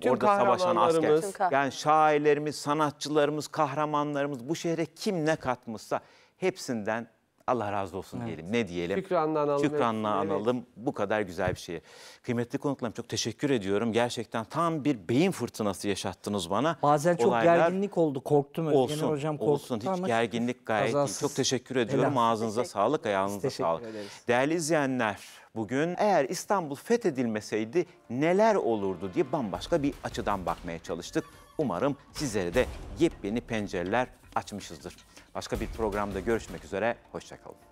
e, orada savaşan askerimiz. Yani şairlerimiz, sanatçılarımız, kahramanlarımız bu şehre kim ne katmışsa hepsinden Allah razı olsun evet. diyelim. Ne diyelim? Şükranla analım. Şükranla evet. analım. Bu kadar güzel bir şeyi. Kıymetli konuklarım çok teşekkür ediyorum. Gerçekten tam bir beyin fırtınası yaşattınız bana. Bazen Olaylar... çok gerginlik oldu. Korktum. Olsun. Genel hocam olsun. Hiç gerginlik gayet değil. Çok teşekkür ediyorum. Helal. Ağzınıza teşekkür. sağlık, ayağınıza teşekkür sağlık. Ederiz. Değerli izleyenler, bugün eğer İstanbul fethedilmeseydi neler olurdu diye bambaşka bir açıdan bakmaya çalıştık. Umarım sizlere de yepyeni pencereler açmışızdır. Başka bir programda görüşmek üzere, hoşçakalın.